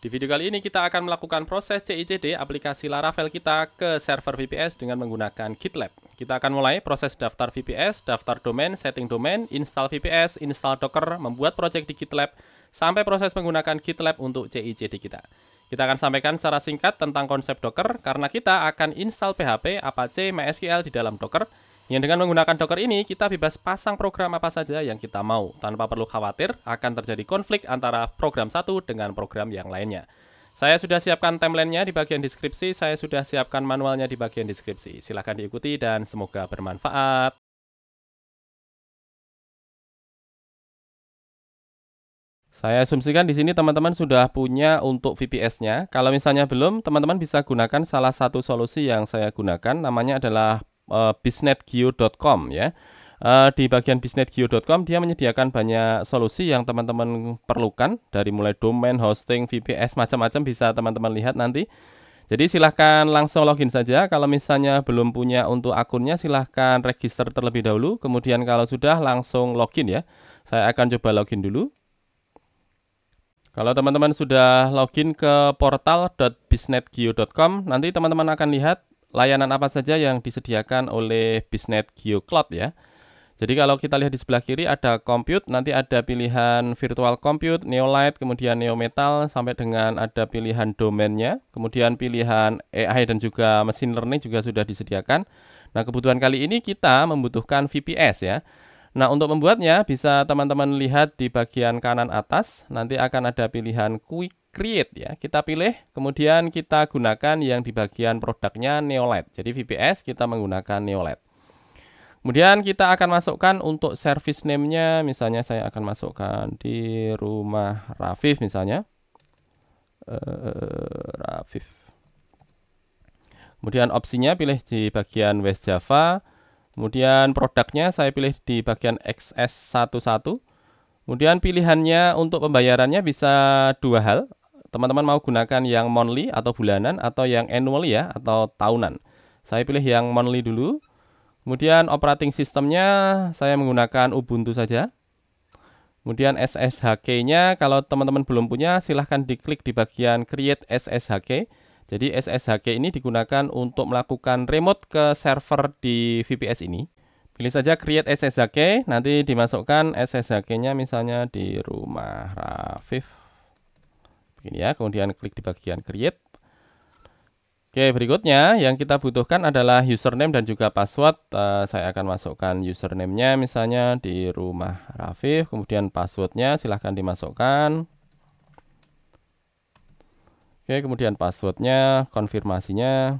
Di video kali ini kita akan melakukan proses CICD aplikasi Laravel kita ke server VPS dengan menggunakan GitLab. Kita akan mulai proses daftar VPS, daftar domain, setting domain, install VPS, install Docker, membuat project di GitLab, sampai proses menggunakan GitLab untuk CICD kita. Kita akan sampaikan secara singkat tentang konsep Docker karena kita akan install PHP, Apache, MySQL di dalam Docker yang dengan menggunakan Docker ini, kita bebas pasang program apa saja yang kita mau, tanpa perlu khawatir akan terjadi konflik antara program satu dengan program yang lainnya. Saya sudah siapkan timeline-nya di bagian deskripsi, saya sudah siapkan manualnya di bagian deskripsi. Silahkan diikuti dan semoga bermanfaat. Saya asumsikan di sini teman-teman sudah punya untuk VPS-nya. Kalau misalnya belum, teman-teman bisa gunakan salah satu solusi yang saya gunakan, namanya adalah uh, eh, bisnetgeo.com ya. Eh, di bagian bisnetgeo.com dia menyediakan banyak solusi yang teman-teman perlukan dari mulai domain, hosting, VPS macam-macam bisa teman-teman lihat nanti. Jadi silahkan langsung login saja. Kalau misalnya belum punya untuk akunnya silahkan register terlebih dahulu. Kemudian kalau sudah langsung login ya. Saya akan coba login dulu. Kalau teman-teman sudah login ke portal.bisnetgeo.com, nanti teman-teman akan lihat layanan apa saja yang disediakan oleh Bisnet GeoCloud ya. Jadi kalau kita lihat di sebelah kiri ada compute, nanti ada pilihan virtual compute, Neolite, kemudian Neometal, sampai dengan ada pilihan domainnya, kemudian pilihan AI dan juga machine learning juga sudah disediakan. Nah kebutuhan kali ini kita membutuhkan VPS ya. Nah, untuk membuatnya bisa teman-teman lihat di bagian kanan atas, nanti akan ada pilihan quick create ya. Kita pilih, kemudian kita gunakan yang di bagian produknya Neolet. Jadi VPS kita menggunakan Neolet. Kemudian kita akan masukkan untuk service name-nya, misalnya saya akan masukkan di rumah Rafif misalnya. Eh, Rafif. Kemudian opsinya pilih di bagian West Java Kemudian produknya saya pilih di bagian XS11. Kemudian pilihannya untuk pembayarannya bisa dua hal. Teman-teman mau gunakan yang monthly atau bulanan atau yang annual ya atau tahunan. Saya pilih yang monthly dulu. Kemudian operating sistemnya saya menggunakan Ubuntu saja. Kemudian SSHK-nya kalau teman-teman belum punya silahkan diklik di bagian create SSHK. Jadi SSHK ini digunakan untuk melakukan remote ke server di VPS ini. Pilih saja create SSHK, nanti dimasukkan SSHK-nya misalnya di rumah Rafif. Begini ya, kemudian klik di bagian create. Oke, berikutnya yang kita butuhkan adalah username dan juga password. Eh, saya akan masukkan username-nya misalnya di rumah Rafif, kemudian passwordnya silahkan dimasukkan. Oke, kemudian passwordnya, konfirmasinya.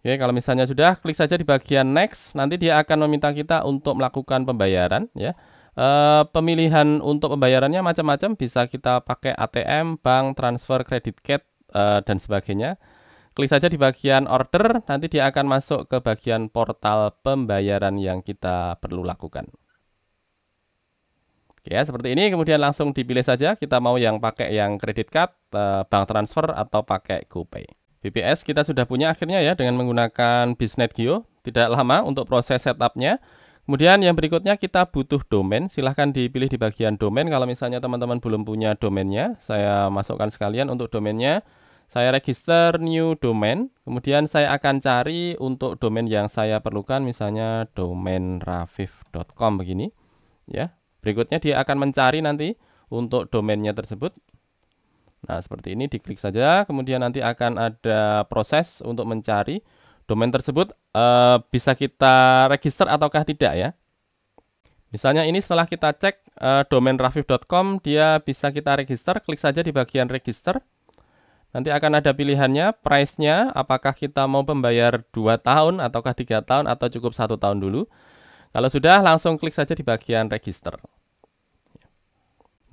Oke, kalau misalnya sudah, klik saja di bagian next. Nanti dia akan meminta kita untuk melakukan pembayaran, ya. E, pemilihan untuk pembayarannya macam-macam, bisa kita pakai ATM, bank, transfer, kredit card, e, dan sebagainya. Klik saja di bagian order, nanti dia akan masuk ke bagian portal pembayaran yang kita perlu lakukan. Ya, seperti ini kemudian langsung dipilih saja kita mau yang pakai yang kredit card, eh, bank transfer atau pakai GoPay. BPS kita sudah punya akhirnya ya dengan menggunakan Bisnet Geo. Tidak lama untuk proses setupnya. Kemudian yang berikutnya kita butuh domain. Silahkan dipilih di bagian domain. Kalau misalnya teman-teman belum punya domainnya, saya masukkan sekalian untuk domainnya. Saya register new domain. Kemudian saya akan cari untuk domain yang saya perlukan, misalnya domain rafif.com begini. Ya, Berikutnya dia akan mencari nanti untuk domainnya tersebut. Nah, seperti ini diklik saja, kemudian nanti akan ada proses untuk mencari domain tersebut e, bisa kita register ataukah tidak ya. Misalnya ini setelah kita cek e, domain rafif.com, dia bisa kita register, klik saja di bagian register. Nanti akan ada pilihannya, price-nya, apakah kita mau membayar 2 tahun ataukah 3 tahun atau cukup satu tahun dulu. Kalau sudah, langsung klik saja di bagian register.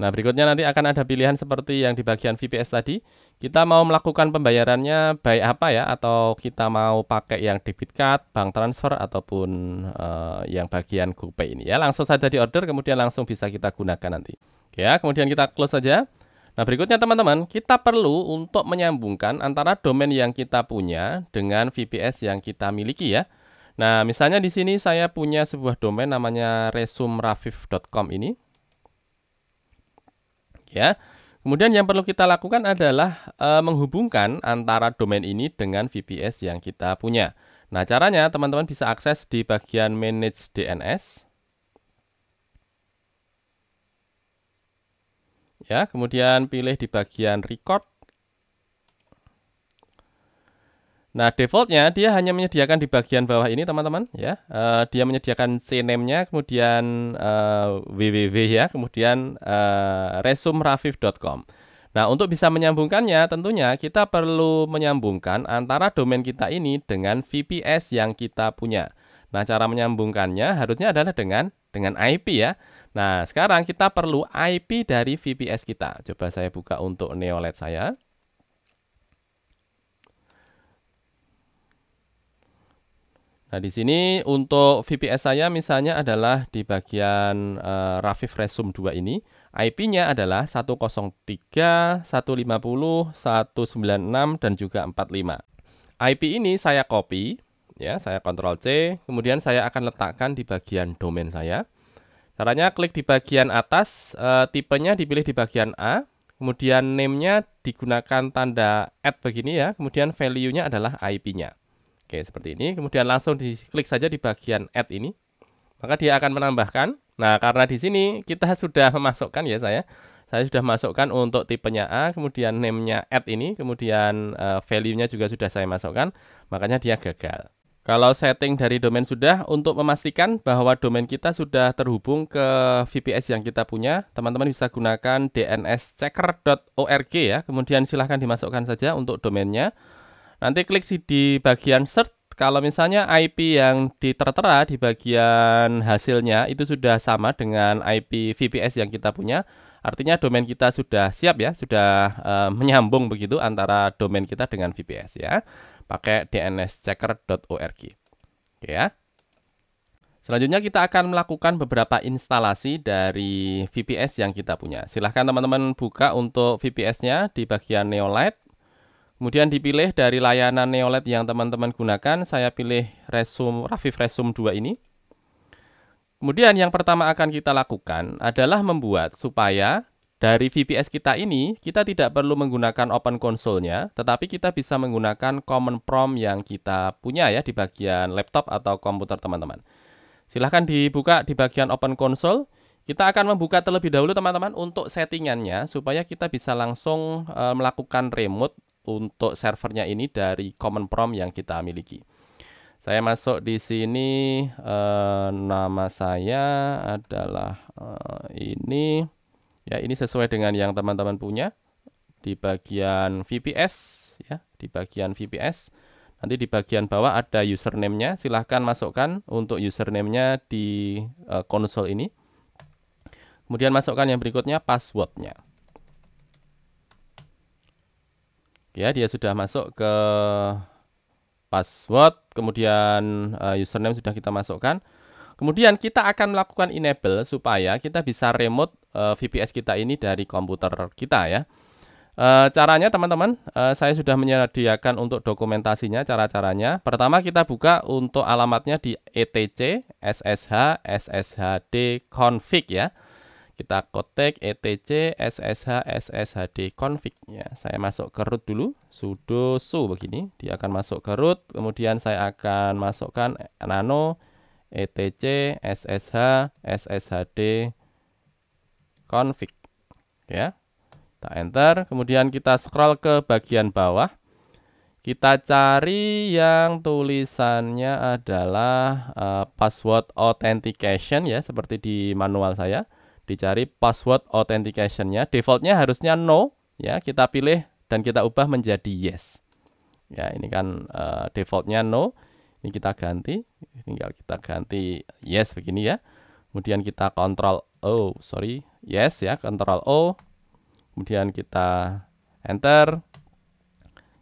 Nah, berikutnya nanti akan ada pilihan seperti yang di bagian VPS tadi. Kita mau melakukan pembayarannya baik apa ya, atau kita mau pakai yang debit card, bank transfer, ataupun uh, yang bagian GoPay ini ya. Langsung saja di order, kemudian langsung bisa kita gunakan nanti. Oke, ya, kemudian kita close saja. Nah, berikutnya teman-teman, kita perlu untuk menyambungkan antara domain yang kita punya dengan VPS yang kita miliki ya. Nah, misalnya di sini saya punya sebuah domain namanya resumrafif.com ini ya. Kemudian yang perlu kita lakukan adalah e, menghubungkan antara domain ini dengan VPS yang kita punya. Nah, caranya teman-teman bisa akses di bagian manage DNS. Ya, kemudian pilih di bagian record Nah, defaultnya dia hanya menyediakan di bagian bawah ini, teman-teman, ya. Uh, dia menyediakan CNAME-nya, kemudian uh, eh, www ya, kemudian uh, eh, resumrafif.com. Nah, untuk bisa menyambungkannya, tentunya kita perlu menyambungkan antara domain kita ini dengan VPS yang kita punya. Nah, cara menyambungkannya harusnya adalah dengan dengan IP ya. Nah, sekarang kita perlu IP dari VPS kita. Coba saya buka untuk Neolet saya. Nah, di sini untuk VPS saya misalnya adalah di bagian uh, Rafif Resum 2 ini. IP-nya adalah 103, 150, 196, dan juga 45. IP ini saya copy, ya, saya Ctrl C, kemudian saya akan letakkan di bagian domain saya. Caranya klik di bagian atas, e, tipenya dipilih di bagian A, kemudian name-nya digunakan tanda add begini ya, kemudian value-nya adalah IP-nya. Oke, seperti ini. Kemudian langsung diklik saja di bagian add ini. Maka dia akan menambahkan. Nah, karena di sini kita sudah memasukkan ya saya. Saya sudah masukkan untuk tipenya A, kemudian name-nya add ini, kemudian eh, value-nya juga sudah saya masukkan. Makanya dia gagal. Kalau setting dari domain sudah, untuk memastikan bahwa domain kita sudah terhubung ke VPS yang kita punya, teman-teman bisa gunakan dnschecker.org ya. Kemudian silahkan dimasukkan saja untuk domainnya. Nanti klik di bagian search. Kalau misalnya IP yang ditertera di bagian hasilnya itu sudah sama dengan IP VPS yang kita punya, artinya domain kita sudah siap ya, sudah e, menyambung begitu antara domain kita dengan VPS ya. Pakai dnschecker.org. Oke ya. Selanjutnya kita akan melakukan beberapa instalasi dari VPS yang kita punya. Silahkan teman-teman buka untuk VPS-nya di bagian Neolite. Kemudian dipilih dari layanan Neolet yang teman-teman gunakan, saya pilih Resum Rafif Resum 2 ini. Kemudian yang pertama akan kita lakukan adalah membuat supaya dari VPS kita ini kita tidak perlu menggunakan Open Console-nya, tetapi kita bisa menggunakan Common Prompt yang kita punya ya di bagian laptop atau komputer teman-teman. Silahkan dibuka di bagian Open Console. Kita akan membuka terlebih dahulu teman-teman untuk settingannya supaya kita bisa langsung e, melakukan remote untuk servernya ini dari common prompt yang kita miliki. Saya masuk di sini eh, nama saya adalah eh, ini ya ini sesuai dengan yang teman-teman punya di bagian VPS ya, di bagian VPS. Nanti di bagian bawah ada username-nya, silahkan masukkan untuk username-nya di eh, konsol ini. Kemudian masukkan yang berikutnya passwordnya. ya dia sudah masuk ke password kemudian uh, username sudah kita masukkan kemudian kita akan melakukan enable supaya kita bisa remote uh, eh, VPS kita ini dari komputer kita ya uh, caranya teman-teman uh, saya sudah menyediakan untuk dokumentasinya cara-caranya pertama kita buka untuk alamatnya di etc ssh sshd config ya kita kotek etc ssh sshd config ya. Saya masuk ke root dulu, sudo su begini. Dia akan masuk ke root, kemudian saya akan masukkan nano etc ssh sshd config ya. Kita enter, kemudian kita scroll ke bagian bawah. Kita cari yang tulisannya adalah uh, password authentication ya seperti di manual saya dicari password authentication-nya. Defaultnya harusnya no, ya kita pilih dan kita ubah menjadi yes. Ya ini kan uh, defaultnya no, ini kita ganti, tinggal kita ganti yes begini ya. Kemudian kita kontrol O, sorry, yes ya, kontrol O. Kemudian kita enter,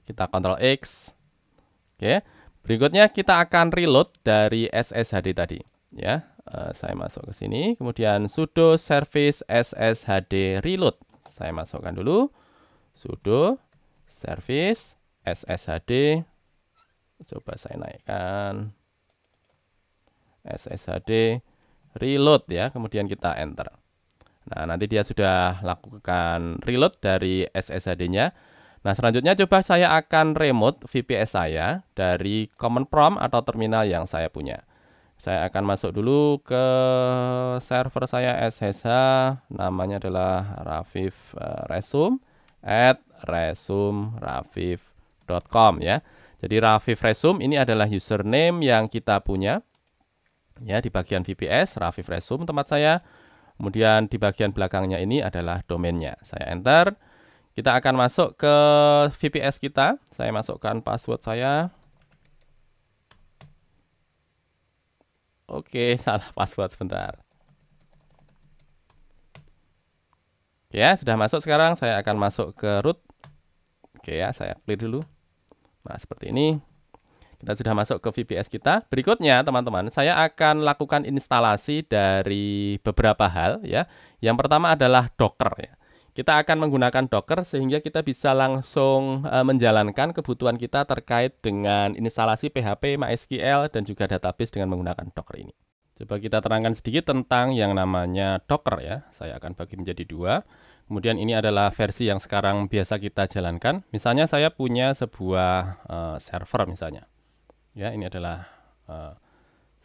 kita kontrol X. Oke, berikutnya kita akan reload dari SSHD tadi ya. Eh, saya masuk ke sini, kemudian sudo service sshd reload. Saya masukkan dulu sudo service sshd. Coba saya naikkan sshd reload ya, kemudian kita enter. Nah, nanti dia sudah lakukan reload dari SSHD-nya. Nah, selanjutnya coba saya akan remote VPS saya dari common prompt atau terminal yang saya punya. Saya akan masuk dulu ke server saya SSH, namanya adalah Rafif eh, Resum at resumrafif.com ya. Jadi Rafif Resum ini adalah username yang kita punya ya di bagian VPS Rafif Resum tempat saya. Kemudian di bagian belakangnya ini adalah domainnya. Saya enter. Kita akan masuk ke VPS kita. Saya masukkan password saya Oke, salah password sebentar. Ya, sudah masuk sekarang. Saya akan masuk ke root. Oke ya, saya clear dulu. Nah, seperti ini. Kita sudah masuk ke VPS kita. Berikutnya, teman-teman, saya akan lakukan instalasi dari beberapa hal ya. Yang pertama adalah Docker ya. Kita akan menggunakan Docker sehingga kita bisa langsung eh, menjalankan kebutuhan kita terkait dengan instalasi PHP, MySQL, dan juga database dengan menggunakan Docker ini. Coba kita terangkan sedikit tentang yang namanya Docker ya. Saya akan bagi menjadi dua. Kemudian ini adalah versi yang sekarang biasa kita jalankan. Misalnya saya punya sebuah eh, server misalnya. Ya, ini adalah eh,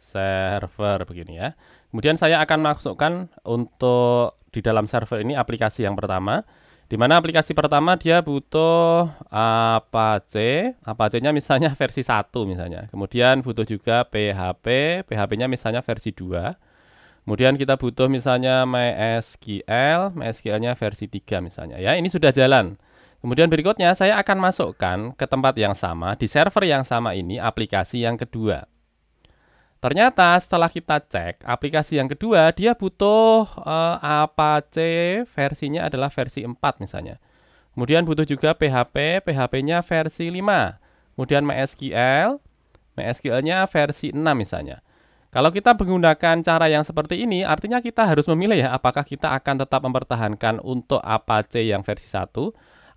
server begini ya. Kemudian saya akan masukkan untuk di dalam server ini aplikasi yang pertama. Di mana aplikasi pertama dia butuh Apache, Apache-nya misalnya versi 1 misalnya. Kemudian butuh juga PHP, PHP-nya misalnya versi 2. Kemudian kita butuh misalnya MySQL, MySQL-nya versi 3 misalnya. Ya, ini sudah jalan. Kemudian berikutnya saya akan masukkan ke tempat yang sama di server yang sama ini aplikasi yang kedua. Ternyata setelah kita cek aplikasi yang kedua dia butuh eh, Apache versinya adalah versi 4 misalnya. Kemudian butuh juga PHP, PHP-nya versi 5. Kemudian MySQL, MySQL-nya versi 6 misalnya. Kalau kita menggunakan cara yang seperti ini, artinya kita harus memilih ya, apakah kita akan tetap mempertahankan untuk Apache yang versi 1,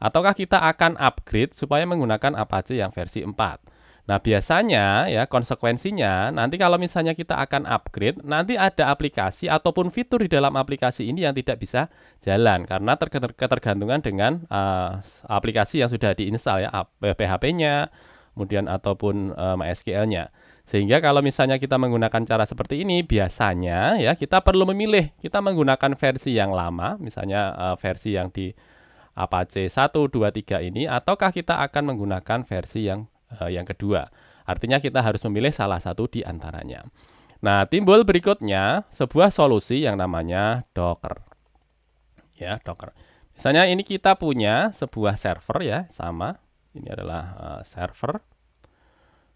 ataukah kita akan upgrade supaya menggunakan Apache yang versi 4. Nah, biasanya ya konsekuensinya nanti kalau misalnya kita akan upgrade, nanti ada aplikasi ataupun fitur di dalam aplikasi ini yang tidak bisa jalan karena ketergantungan dengan uh, aplikasi yang sudah diinstal ya PHP-nya, eh, kemudian ataupun uh, eh, MySQL-nya. Sehingga kalau misalnya kita menggunakan cara seperti ini, biasanya ya kita perlu memilih kita menggunakan versi yang lama, misalnya uh, versi yang di Apache 1, 2, 3 ini ataukah kita akan menggunakan versi yang Eh, yang kedua. Artinya kita harus memilih salah satu di antaranya. Nah, timbul berikutnya sebuah solusi yang namanya Docker. Ya, Docker. Misalnya ini kita punya sebuah server ya, sama. Ini adalah uh, server.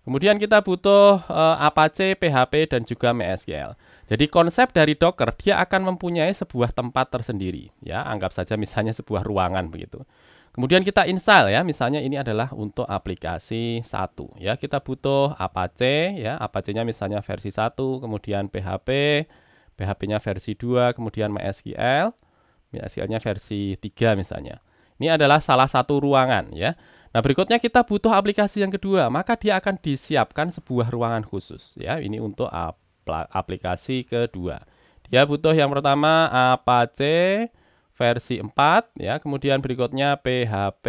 Kemudian kita butuh uh, Apache, PHP, dan juga MySQL. Jadi konsep dari Docker, dia akan mempunyai sebuah tempat tersendiri. ya. Anggap saja misalnya sebuah ruangan begitu. Kemudian kita install ya, misalnya ini adalah untuk aplikasi 1 ya. Kita butuh Apache ya, Apache-nya misalnya versi 1, kemudian PHP, PHP-nya versi 2, kemudian MySQL, MySQL-nya versi 3 misalnya. Ini adalah salah satu ruangan ya. Nah, berikutnya kita butuh aplikasi yang kedua, maka dia akan disiapkan sebuah ruangan khusus ya. Ini untuk aplikasi kedua. Dia butuh yang pertama Apache versi 4 ya, kemudian berikutnya PHP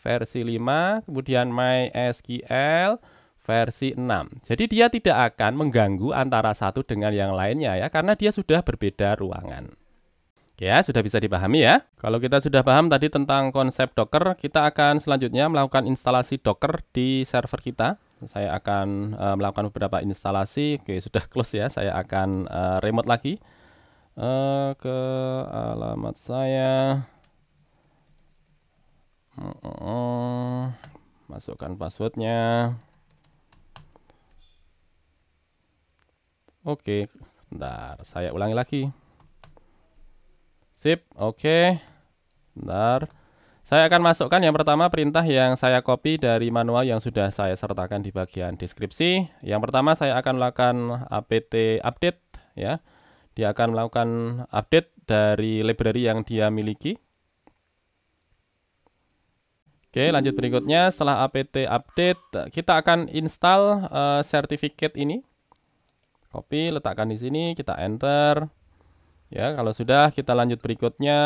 versi 5, kemudian MySQL versi 6. Jadi dia tidak akan mengganggu antara satu dengan yang lainnya ya karena dia sudah berbeda ruangan. Ya, sudah bisa dipahami ya. Kalau kita sudah paham tadi tentang konsep Docker, kita akan selanjutnya melakukan instalasi Docker di server kita. Saya akan uh, melakukan beberapa instalasi. Oke, sudah close ya. Saya akan uh, remote lagi. Eh, ke alamat saya masukkan passwordnya oke okay. bentar saya ulangi lagi sip oke okay. bentar saya akan masukkan yang pertama perintah yang saya copy dari manual yang sudah saya sertakan di bagian deskripsi. Yang pertama saya akan lakukan apt update ya. Dia akan melakukan update dari library yang dia miliki. Oke, lanjut berikutnya setelah apt update, kita akan install uh, eh, certificate ini. Copy, letakkan di sini, kita enter. Ya, kalau sudah kita lanjut berikutnya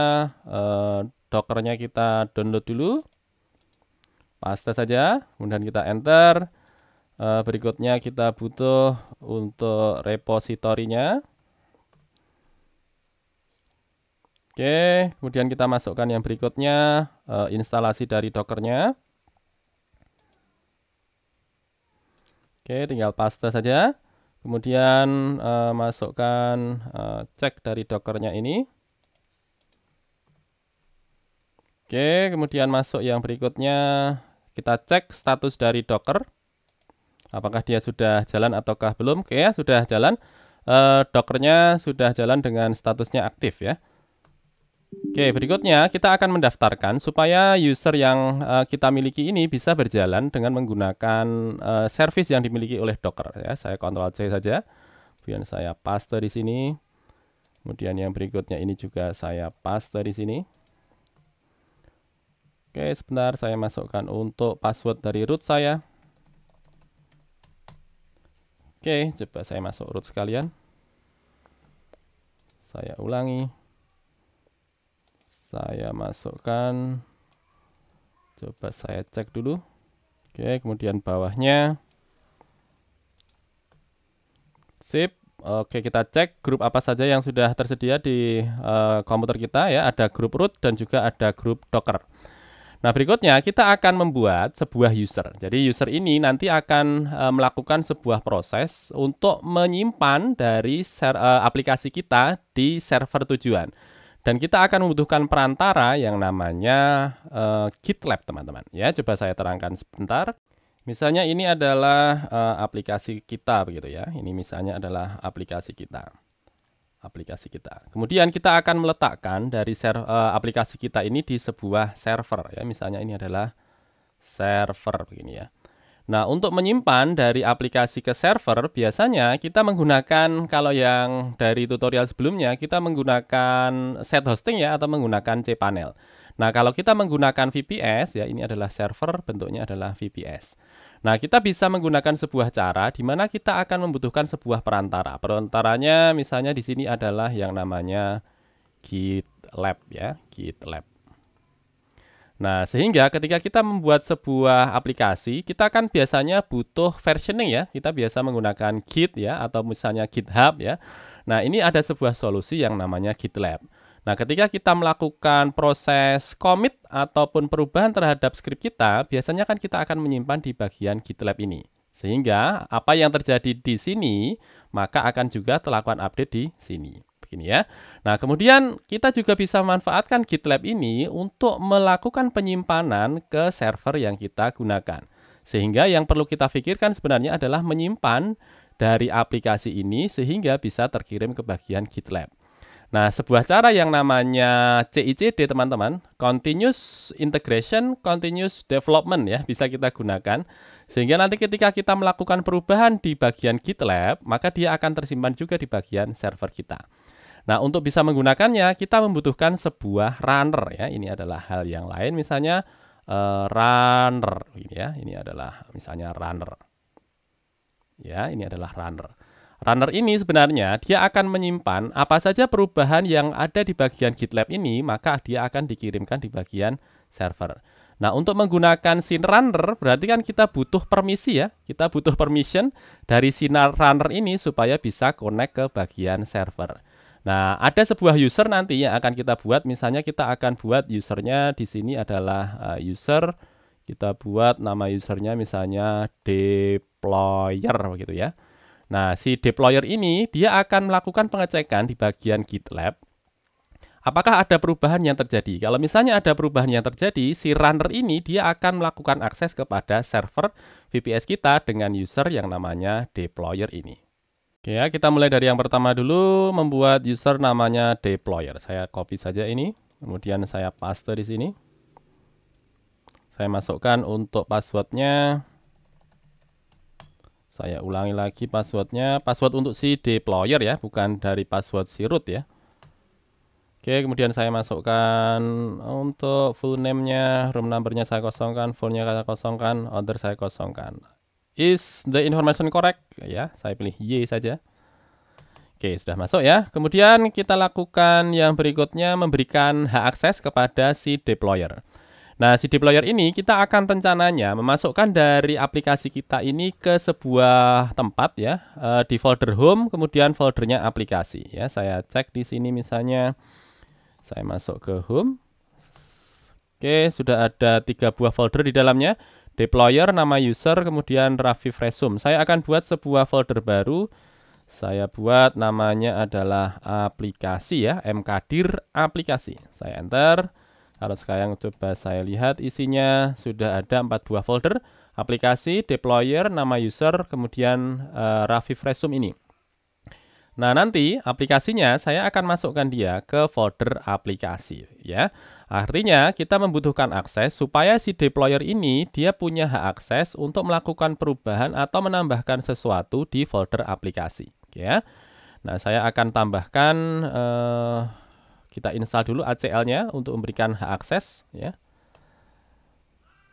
uh, dockernya kita download dulu. Paste saja, kemudian kita enter. Uh, berikutnya kita butuh untuk repositorinya. Oke, kemudian kita masukkan yang berikutnya e, instalasi dari dockernya. Oke, tinggal paste saja. Kemudian e, masukkan e, cek dari dockernya ini. Oke, kemudian masuk yang berikutnya kita cek status dari docker. Apakah dia sudah jalan ataukah belum? Oke, ya, sudah jalan. E, dockernya sudah jalan dengan statusnya aktif ya. Oke, berikutnya kita akan mendaftarkan supaya user yang uh, kita miliki ini bisa berjalan dengan menggunakan uh, service yang dimiliki oleh Docker ya. Saya kontrol C saja. Kemudian saya paste di sini. Kemudian yang berikutnya ini juga saya paste di sini. Oke, sebentar saya masukkan untuk password dari root saya. Oke, coba saya masuk root sekalian. Saya ulangi saya masukkan coba saya cek dulu oke kemudian bawahnya sip Oke kita cek grup apa saja yang sudah tersedia di uh, komputer kita ya ada grup root dan juga ada grup docker Nah berikutnya kita akan membuat sebuah user Jadi user ini nanti akan e, melakukan sebuah proses untuk menyimpan dari ser, e, aplikasi kita di server tujuan dan kita akan membutuhkan perantara yang namanya uh, eh, GitLab, teman-teman. Ya, coba saya terangkan sebentar. Misalnya ini adalah uh, aplikasi kita begitu ya. Ini misalnya adalah aplikasi kita. Aplikasi kita. Kemudian kita akan meletakkan dari ser uh, aplikasi kita ini di sebuah server ya. Misalnya ini adalah server begini ya. Nah, untuk menyimpan dari aplikasi ke server, biasanya kita menggunakan, kalau yang dari tutorial sebelumnya, kita menggunakan set hosting ya, atau menggunakan cPanel. Nah, kalau kita menggunakan VPS, ya ini adalah server, bentuknya adalah VPS. Nah, kita bisa menggunakan sebuah cara di mana kita akan membutuhkan sebuah perantara. Perantaranya misalnya di sini adalah yang namanya GitLab ya, GitLab. Nah, sehingga ketika kita membuat sebuah aplikasi, kita kan biasanya butuh versioning ya. Kita biasa menggunakan Git ya atau misalnya GitHub ya. Nah, ini ada sebuah solusi yang namanya GitLab. Nah, ketika kita melakukan proses commit ataupun perubahan terhadap script kita, biasanya kan kita akan menyimpan di bagian GitLab ini. Sehingga apa yang terjadi di sini, maka akan juga terlakukan update di sini gini ya. Nah, kemudian kita juga bisa manfaatkan GitLab ini untuk melakukan penyimpanan ke server yang kita gunakan. Sehingga yang perlu kita pikirkan sebenarnya adalah menyimpan dari aplikasi ini sehingga bisa terkirim ke bagian GitLab. Nah, sebuah cara yang namanya CICD teman-teman, Continuous Integration, Continuous Development ya, bisa kita gunakan. Sehingga nanti ketika kita melakukan perubahan di bagian GitLab, maka dia akan tersimpan juga di bagian server kita. Nah, untuk bisa menggunakannya kita membutuhkan sebuah runner ya. Ini adalah hal yang lain misalnya uh, runner ini ya. Ini adalah misalnya runner. Ya, ini adalah runner. Runner ini sebenarnya dia akan menyimpan apa saja perubahan yang ada di bagian GitLab ini, maka dia akan dikirimkan di bagian server. Nah, untuk menggunakan scene runner berarti kan kita butuh permisi ya. Kita butuh permission dari scene runner ini supaya bisa connect ke bagian server. Nah, ada sebuah user nanti yang akan kita buat. Misalnya kita akan buat usernya di sini adalah eh, user. Kita buat nama usernya misalnya deployer begitu ya. Nah, si deployer ini dia akan melakukan pengecekan di bagian GitLab. Apakah ada perubahan yang terjadi? Kalau misalnya ada perubahan yang terjadi, si runner ini dia akan melakukan akses kepada server VPS kita dengan user yang namanya deployer ini. Oke ya, kita mulai dari yang pertama dulu, membuat user namanya deployer. Saya copy saja ini, kemudian saya paste di sini. Saya masukkan untuk passwordnya. Saya ulangi lagi passwordnya, password untuk si deployer ya, bukan dari password si root ya. Oke, kemudian saya masukkan untuk full name-nya, room number-nya saya kosongkan, full-nya saya kosongkan, order saya kosongkan. Is the information correct? Ya, saya pilih Y saja. Oke, sudah masuk ya. Kemudian kita lakukan yang berikutnya memberikan hak akses kepada si deployer. Nah, si deployer ini kita akan rencananya memasukkan dari aplikasi kita ini ke sebuah tempat ya, eh, di folder home, kemudian foldernya aplikasi ya. Saya cek di sini misalnya saya masuk ke home. Oke, sudah ada tiga buah folder di dalamnya deployer nama user kemudian Raffi Resume. Saya akan buat sebuah folder baru. Saya buat namanya adalah aplikasi ya, mkdir aplikasi. Saya enter. Kalau sekarang coba saya lihat isinya sudah ada empat buah folder aplikasi, deployer, nama user, kemudian uh, eh, Rafif Resume ini. Nah, nanti aplikasinya saya akan masukkan dia ke folder aplikasi ya. Artinya, kita membutuhkan akses supaya si deployer ini dia punya hak akses untuk melakukan perubahan atau menambahkan sesuatu di folder aplikasi, ya. Nah, saya akan tambahkan eh, kita install dulu ACL-nya untuk memberikan hak akses, ya.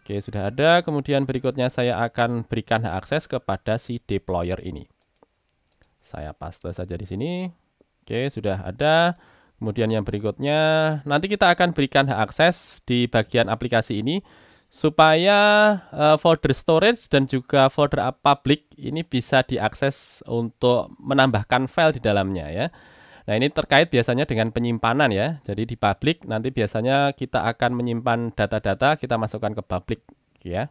Oke, sudah ada. Kemudian berikutnya saya akan berikan hak akses kepada si deployer ini. Saya paste saja di sini. Oke, sudah ada. Kemudian yang berikutnya, nanti kita akan berikan hak akses di bagian aplikasi ini supaya eh, folder storage dan juga folder public ini bisa diakses untuk menambahkan file di dalamnya ya. Nah, ini terkait biasanya dengan penyimpanan ya. Jadi di public nanti biasanya kita akan menyimpan data-data kita masukkan ke public ya.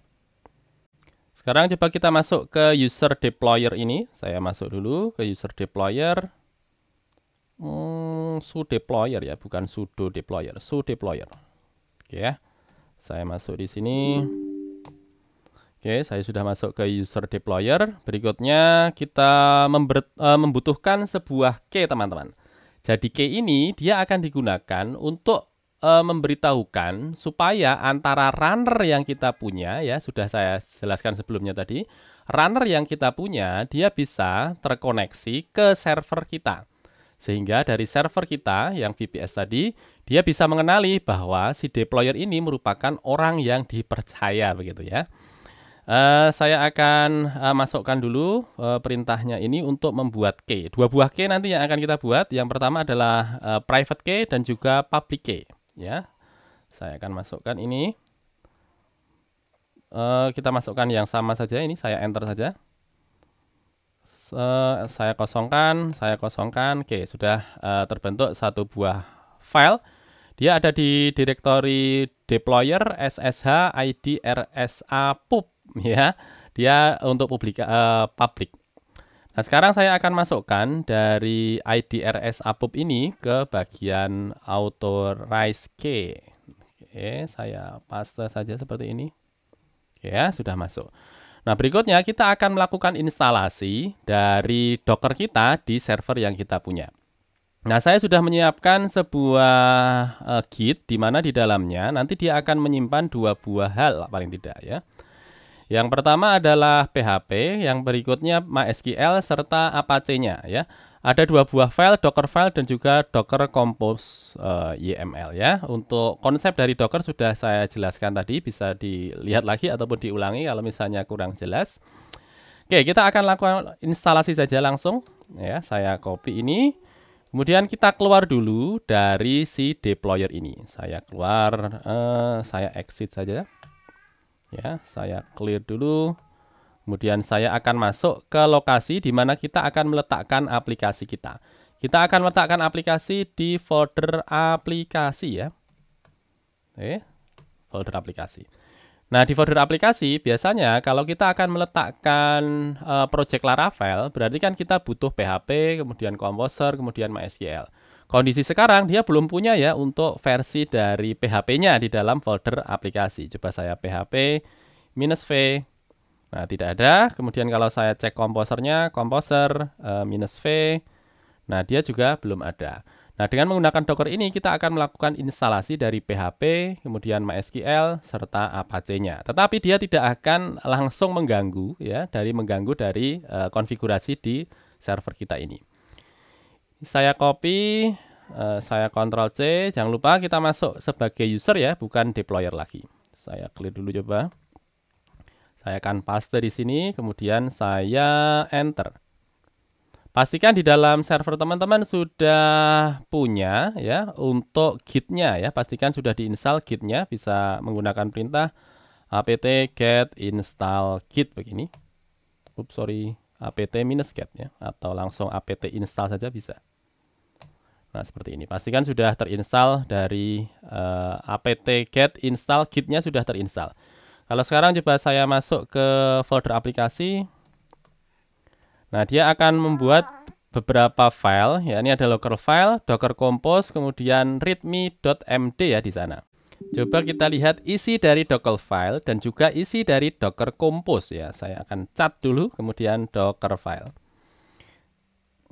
Sekarang coba kita masuk ke user deployer ini. Saya masuk dulu ke user deployer hmm, su deployer ya, bukan sudo deployer, su deployer. Oke ya. Saya masuk di sini. Oke, saya sudah masuk ke user deployer. Berikutnya kita uh, membutuhkan sebuah key, teman-teman. Jadi key ini dia akan digunakan untuk uh, memberitahukan supaya antara runner yang kita punya ya sudah saya jelaskan sebelumnya tadi, runner yang kita punya dia bisa terkoneksi ke server kita. Sehingga dari server kita yang VPS tadi, dia bisa mengenali bahwa si deployer ini merupakan orang yang dipercaya begitu ya. Uh, saya akan uh, masukkan dulu uh, perintahnya ini untuk membuat key. Dua buah key nanti yang akan kita buat. Yang pertama adalah uh, private key dan juga public key. Ya, saya akan masukkan ini. Uh, kita masukkan yang sama saja. Ini saya enter saja. Eh, saya kosongkan, saya kosongkan. Oke, sudah uh, terbentuk satu buah file. Dia ada di direktori deployer ssh id rsa pub ya. Dia untuk publik uh, eh, public. Nah, sekarang saya akan masukkan dari id rsa pub ini ke bagian authorize key. Oke, saya paste saja seperti ini. Oke, ya, sudah masuk. Nah, berikutnya kita akan melakukan instalasi dari Docker kita di server yang kita punya. Nah, saya sudah menyiapkan sebuah uh, Git di mana di dalamnya nanti dia akan menyimpan dua buah hal paling tidak ya. Yang pertama adalah PHP, yang berikutnya MySQL serta Apache-nya ya ada dua buah file Docker file dan juga Docker Compose uh, eh, YML ya. Untuk konsep dari Docker sudah saya jelaskan tadi, bisa dilihat lagi ataupun diulangi kalau misalnya kurang jelas. Oke, kita akan lakukan instalasi saja langsung ya. Saya copy ini. Kemudian kita keluar dulu dari si deployer ini. Saya keluar, uh, saya exit saja ya. Saya clear dulu. Kemudian saya akan masuk ke lokasi di mana kita akan meletakkan aplikasi kita. Kita akan meletakkan aplikasi di folder aplikasi ya. Oke, folder aplikasi. Nah, di folder aplikasi biasanya kalau kita akan meletakkan uh, project Laravel, berarti kan kita butuh PHP, kemudian Composer, kemudian MySQL. Kondisi sekarang dia belum punya ya untuk versi dari PHP-nya di dalam folder aplikasi. Coba saya PHP minus V Nah, tidak ada. Kemudian kalau saya cek komposernya, komposer e, minus V. Nah, dia juga belum ada. Nah, dengan menggunakan Docker ini kita akan melakukan instalasi dari PHP, kemudian MySQL serta Apache-nya. Tetapi dia tidak akan langsung mengganggu ya dari mengganggu dari e, konfigurasi di server kita ini. Saya copy, e, saya Ctrl C. Jangan lupa kita masuk sebagai user ya, bukan deployer lagi. Saya klik dulu coba. Saya akan paste di sini, kemudian saya enter. Pastikan di dalam server teman-teman sudah punya ya untuk gitnya ya. Pastikan sudah diinstal gitnya bisa menggunakan perintah apt get install git begini. Ups, sorry, apt minus get ya atau langsung apt install saja bisa. Nah, seperti ini. Pastikan sudah terinstall dari uh, apt get install gitnya sudah terinstall. Kalau sekarang coba saya masuk ke folder aplikasi. Nah, dia akan membuat beberapa file, ya ini ada local file, docker compose, kemudian readme.md ya di sana. Coba kita lihat isi dari docker file dan juga isi dari docker compose ya. Saya akan cat dulu kemudian docker file.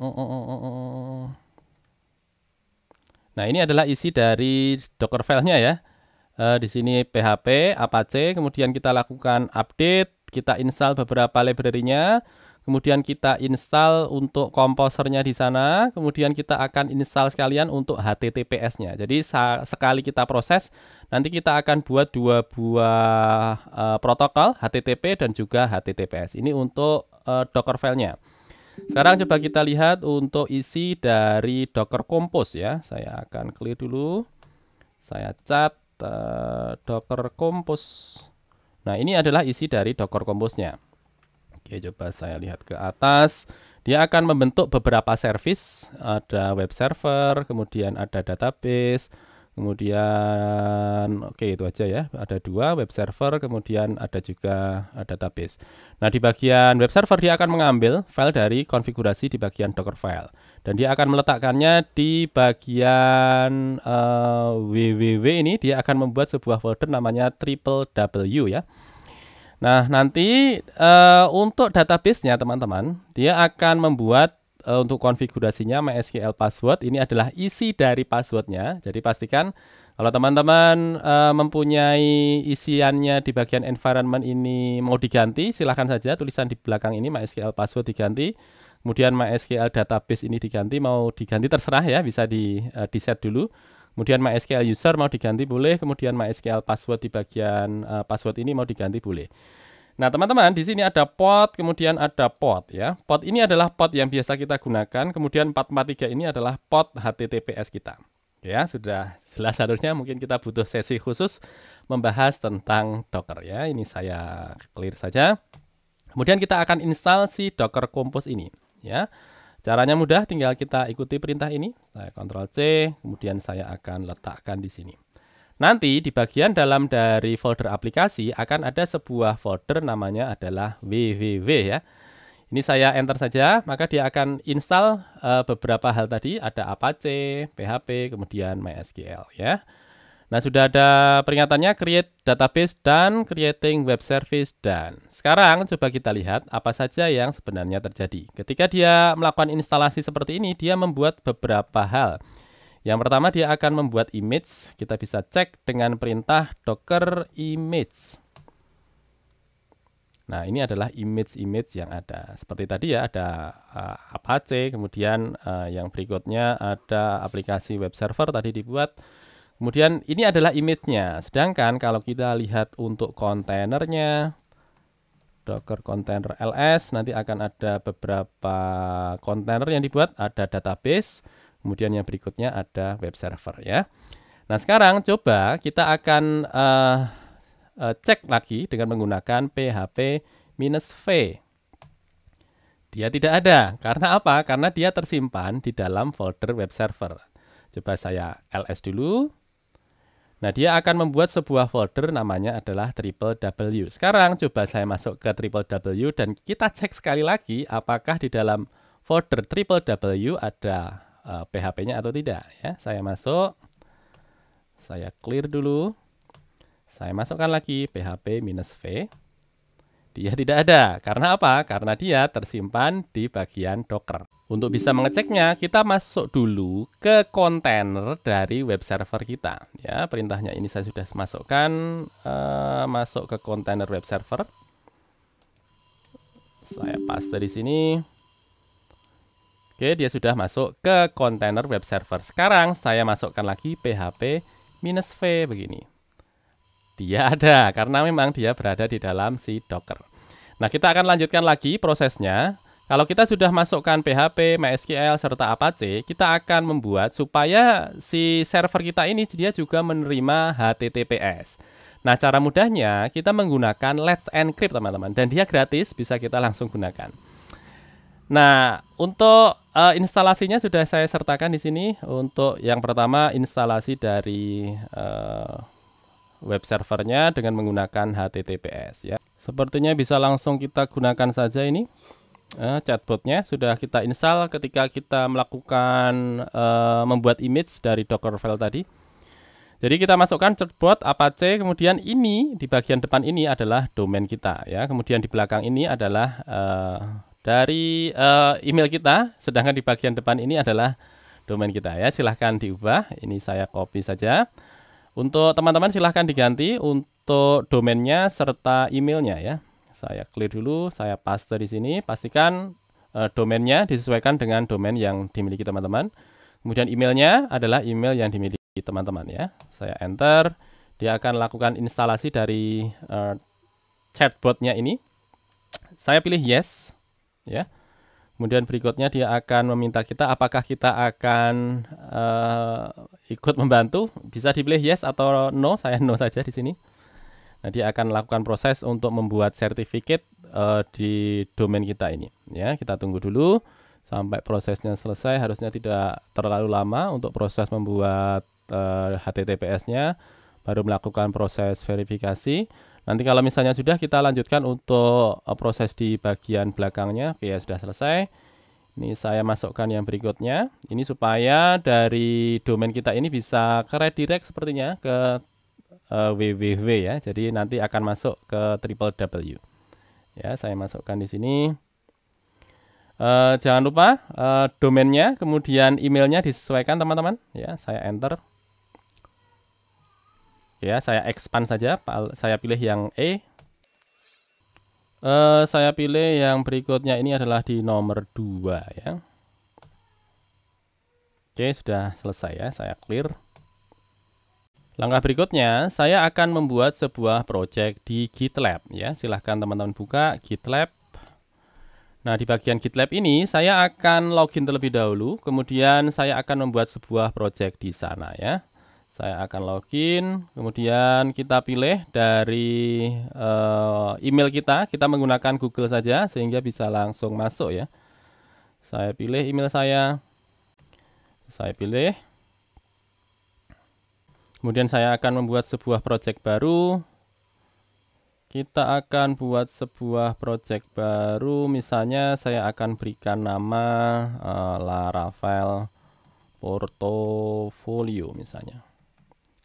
Oh, oh, oh, oh Nah, ini adalah isi dari docker filenya ya. Uh, di sini PHP, Apache, kemudian kita lakukan update, kita install beberapa library kemudian kita install untuk komposernya di sana, kemudian kita akan install sekalian untuk HTTPS-nya. Jadi sekali kita proses, nanti kita akan buat dua buah uh, protokol HTTP dan juga HTTPS. Ini untuk uh, Docker file-nya. Sekarang coba kita lihat untuk isi dari Docker Compose ya. Saya akan clear dulu. Saya cat docker compose. Nah, ini adalah isi dari docker compose-nya. Oke, coba saya lihat ke atas. Dia akan membentuk beberapa service, ada web server, kemudian ada database, kemudian oke itu aja ya, ada dua web server, kemudian ada juga database. Nah, di bagian web server dia akan mengambil file dari konfigurasi di bagian Docker file dan dia akan meletakkannya di bagian uh, eh, www ini dia akan membuat sebuah folder namanya triple w ya nah nanti uh, untuk nya teman-teman dia akan membuat uh, untuk konfigurasinya MySQL password ini adalah isi dari passwordnya jadi pastikan kalau teman-teman uh, mempunyai isiannya di bagian environment ini mau diganti silahkan saja tulisan di belakang ini MySQL password diganti Kemudian MySQL database ini diganti, mau diganti terserah ya, bisa di, uh, e, di set dulu. Kemudian MySQL user mau diganti boleh, kemudian MySQL password di bagian uh, password ini mau diganti boleh. Nah, teman-teman, di sini ada pot, kemudian ada pot ya. Pot ini adalah pot yang biasa kita gunakan, kemudian 443 ini adalah pot HTTPS kita. Ya, sudah jelas harusnya mungkin kita butuh sesi khusus membahas tentang Docker ya. Ini saya clear saja. Kemudian kita akan install si Docker Compose ini ya. Caranya mudah, tinggal kita ikuti perintah ini. Saya Ctrl C, kemudian saya akan letakkan di sini. Nanti di bagian dalam dari folder aplikasi akan ada sebuah folder namanya adalah www ya. Ini saya enter saja, maka dia akan install eh, beberapa hal tadi, ada Apache, PHP, kemudian MySQL ya. Nah, sudah ada peringatannya create database dan creating web service dan. Sekarang coba kita lihat apa saja yang sebenarnya terjadi. Ketika dia melakukan instalasi seperti ini, dia membuat beberapa hal. Yang pertama dia akan membuat image. Kita bisa cek dengan perintah docker image. Nah, ini adalah image-image yang ada. Seperti tadi ya ada uh, Apache, kemudian uh, yang berikutnya ada aplikasi web server tadi dibuat. Kemudian ini adalah image-nya. Sedangkan kalau kita lihat untuk kontainernya Docker container ls nanti akan ada beberapa kontainer yang dibuat, ada database, kemudian yang berikutnya ada web server ya. Nah, sekarang coba kita akan uh, uh, cek lagi dengan menggunakan php v. Dia tidak ada. Karena apa? Karena dia tersimpan di dalam folder web server. Coba saya ls dulu. Nah, dia akan membuat sebuah folder namanya adalah triple W. Sekarang coba saya masuk ke triple W dan kita cek sekali lagi apakah di dalam folder triple W ada uh, eh, PHP-nya atau tidak ya. Saya masuk. Saya clear dulu. Saya masukkan lagi php-v. Dia tidak ada. Karena apa? Karena dia tersimpan di bagian Docker. Untuk bisa mengeceknya, kita masuk dulu ke kontainer dari web server kita. Ya, perintahnya ini saya sudah masukkan uh, masuk ke kontainer web server. Saya paste di sini. Oke, dia sudah masuk ke kontainer web server. Sekarang saya masukkan lagi PHP V begini. Dia ada, karena memang dia berada di dalam si Docker. Nah, kita akan lanjutkan lagi prosesnya. Kalau kita sudah masukkan PHP, MySQL, serta Apache, kita akan membuat supaya si server kita ini dia juga menerima HTTPS. Nah, cara mudahnya kita menggunakan Let's Encrypt, teman-teman. Dan dia gratis, bisa kita langsung gunakan. Nah, untuk uh, instalasinya sudah saya sertakan di sini. Untuk yang pertama, instalasi dari uh, web servernya dengan menggunakan HTTPS ya. Sepertinya bisa langsung kita gunakan saja ini uh, chatbotnya sudah kita install ketika kita melakukan uh, membuat image dari docker file tadi. Jadi kita masukkan chatbot Apache, kemudian ini di bagian depan ini adalah domain kita ya. Kemudian di belakang ini adalah uh, dari uh, email kita, sedangkan di bagian depan ini adalah domain kita ya. Silahkan diubah. Ini saya copy saja. Untuk teman-teman silahkan diganti untuk domainnya serta emailnya ya. Saya clear dulu, saya paste di sini. Pastikan e, domainnya disesuaikan dengan domain yang dimiliki teman-teman. Kemudian emailnya adalah email yang dimiliki teman-teman ya. Saya enter, dia akan lakukan instalasi dari e, chatbotnya ini. Saya pilih yes, ya. Kemudian berikutnya dia akan meminta kita apakah kita akan uh, ikut membantu. Bisa dipilih yes atau no. Saya no saja di sini. Nah, dia akan lakukan proses untuk membuat sertifikat uh, di domain kita ini. Ya, kita tunggu dulu sampai prosesnya selesai. Harusnya tidak terlalu lama untuk proses membuat uh, eh, HTTPS-nya baru melakukan proses verifikasi. Nanti kalau misalnya sudah kita lanjutkan untuk eh, proses di bagian belakangnya. Oke ya sudah selesai. Ini saya masukkan yang berikutnya. Ini supaya dari domain kita ini bisa ke redirect sepertinya ke uh, eh, www ya. Jadi nanti akan masuk ke triple w. Ya, saya masukkan di sini. Uh, jangan lupa uh, domainnya, kemudian emailnya disesuaikan teman-teman. Ya, saya enter ya saya expand saja saya pilih yang E uh, saya pilih yang berikutnya ini adalah di nomor 2 ya Oke sudah selesai ya saya clear Langkah berikutnya, saya akan membuat sebuah project di GitLab ya. Silahkan teman-teman buka GitLab. Nah, di bagian GitLab ini saya akan login terlebih dahulu, kemudian saya akan membuat sebuah project di sana ya. Saya akan login, kemudian kita pilih dari uh, email kita. Kita menggunakan Google saja sehingga bisa langsung masuk ya. Saya pilih email saya. Saya pilih. Kemudian saya akan membuat sebuah project baru. Kita akan buat sebuah project baru. Misalnya saya akan berikan nama uh, Laravel Portofolio misalnya.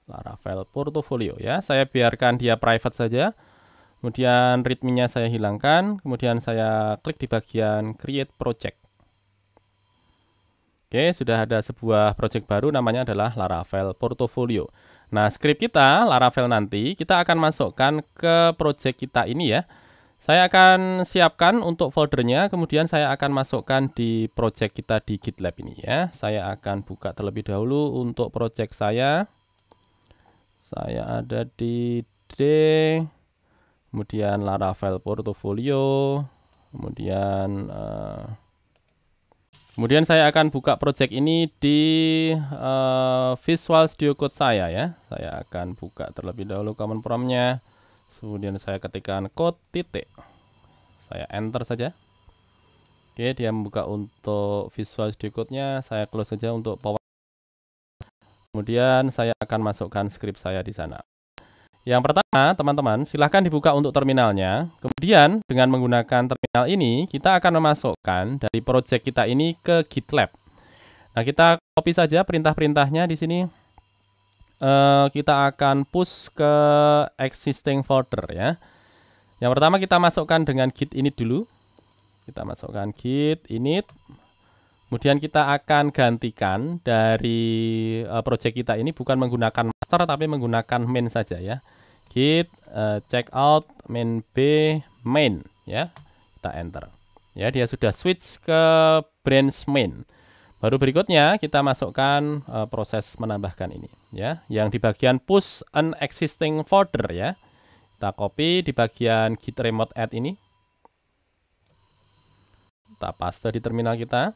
Laravel portfolio ya. Saya biarkan dia private saja. Kemudian readme-nya saya hilangkan, kemudian saya klik di bagian create project. Oke, sudah ada sebuah project baru namanya adalah Laravel portfolio. Nah, script kita Laravel nanti kita akan masukkan ke project kita ini ya. Saya akan siapkan untuk foldernya, kemudian saya akan masukkan di project kita di GitLab ini ya. Saya akan buka terlebih dahulu untuk project saya saya ada di D kemudian Laravel portfolio kemudian uh, kemudian saya akan buka project ini di uh, Visual Studio Code saya ya saya akan buka terlebih dahulu command promptnya kemudian saya ketikkan code titik saya enter saja oke dia membuka untuk Visual Studio Code nya saya close saja untuk power Kemudian saya akan masukkan script saya di sana. Yang pertama, teman-teman, silahkan dibuka untuk terminalnya. Kemudian, dengan menggunakan terminal ini, kita akan memasukkan dari project kita ini ke GitLab. Nah, kita copy saja perintah-perintahnya di sini. Uh, kita akan push ke existing folder ya. Yang pertama kita masukkan dengan git init dulu. Kita masukkan git init Kemudian kita akan gantikan dari uh, project kita ini bukan menggunakan master tapi menggunakan main saja ya. Git uh, eh, checkout main b main ya. Kita enter. Ya, dia sudah switch ke branch main. Baru berikutnya kita masukkan uh, proses menambahkan ini ya, yang di bagian push an existing folder ya. Kita copy di bagian git remote add ini. Kita paste di terminal kita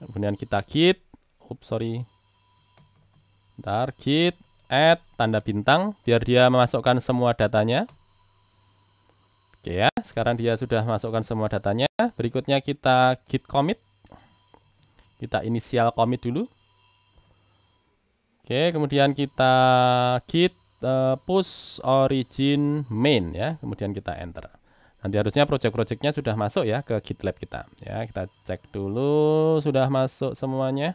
kemudian kita git oops sorry ntar git add tanda bintang biar dia memasukkan semua datanya oke ya sekarang dia sudah masukkan semua datanya berikutnya kita git commit kita inisial commit dulu oke kemudian kita git uh, eh, push origin main ya kemudian kita enter Nanti harusnya project-projectnya sudah masuk ya ke GitLab kita. Ya, kita cek dulu sudah masuk semuanya.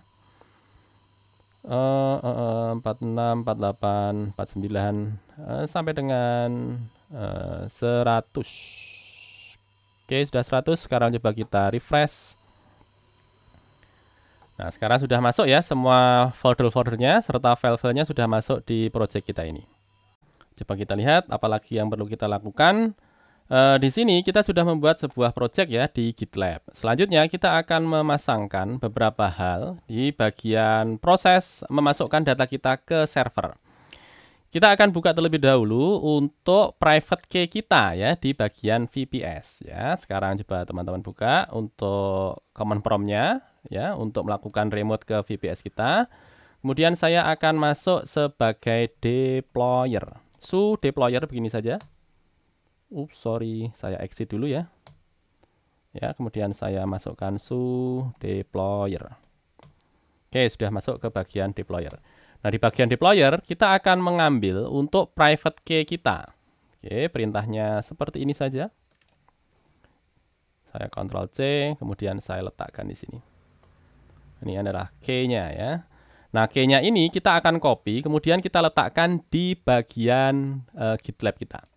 Uh, uh, uh, 46, 48, 49 uh, sampai dengan uh, eh, 100. Oke, sudah 100. Sekarang coba kita refresh. Nah, sekarang sudah masuk ya semua folder-foldernya serta file-filenya sudah masuk di project kita ini. Coba kita lihat apalagi yang perlu kita lakukan. Uh, di sini kita sudah membuat sebuah project ya di GitLab. Selanjutnya kita akan memasangkan beberapa hal di bagian proses memasukkan data kita ke server. Kita akan buka terlebih dahulu untuk private key kita ya di bagian VPS ya. Sekarang coba teman-teman buka untuk command promptnya ya untuk melakukan remote ke VPS kita. Kemudian saya akan masuk sebagai deployer. Su deployer begini saja. Ups, sorry, saya exit dulu ya. Ya, kemudian saya masukkan su deployer. Oke, sudah masuk ke bagian deployer. Nah, di bagian deployer kita akan mengambil untuk private key kita. Oke, perintahnya seperti ini saja. Saya kontrol C, kemudian saya letakkan di sini. Ini adalah key-nya ya. Nah, key-nya ini kita akan copy, kemudian kita letakkan di bagian uh, GitLab kita.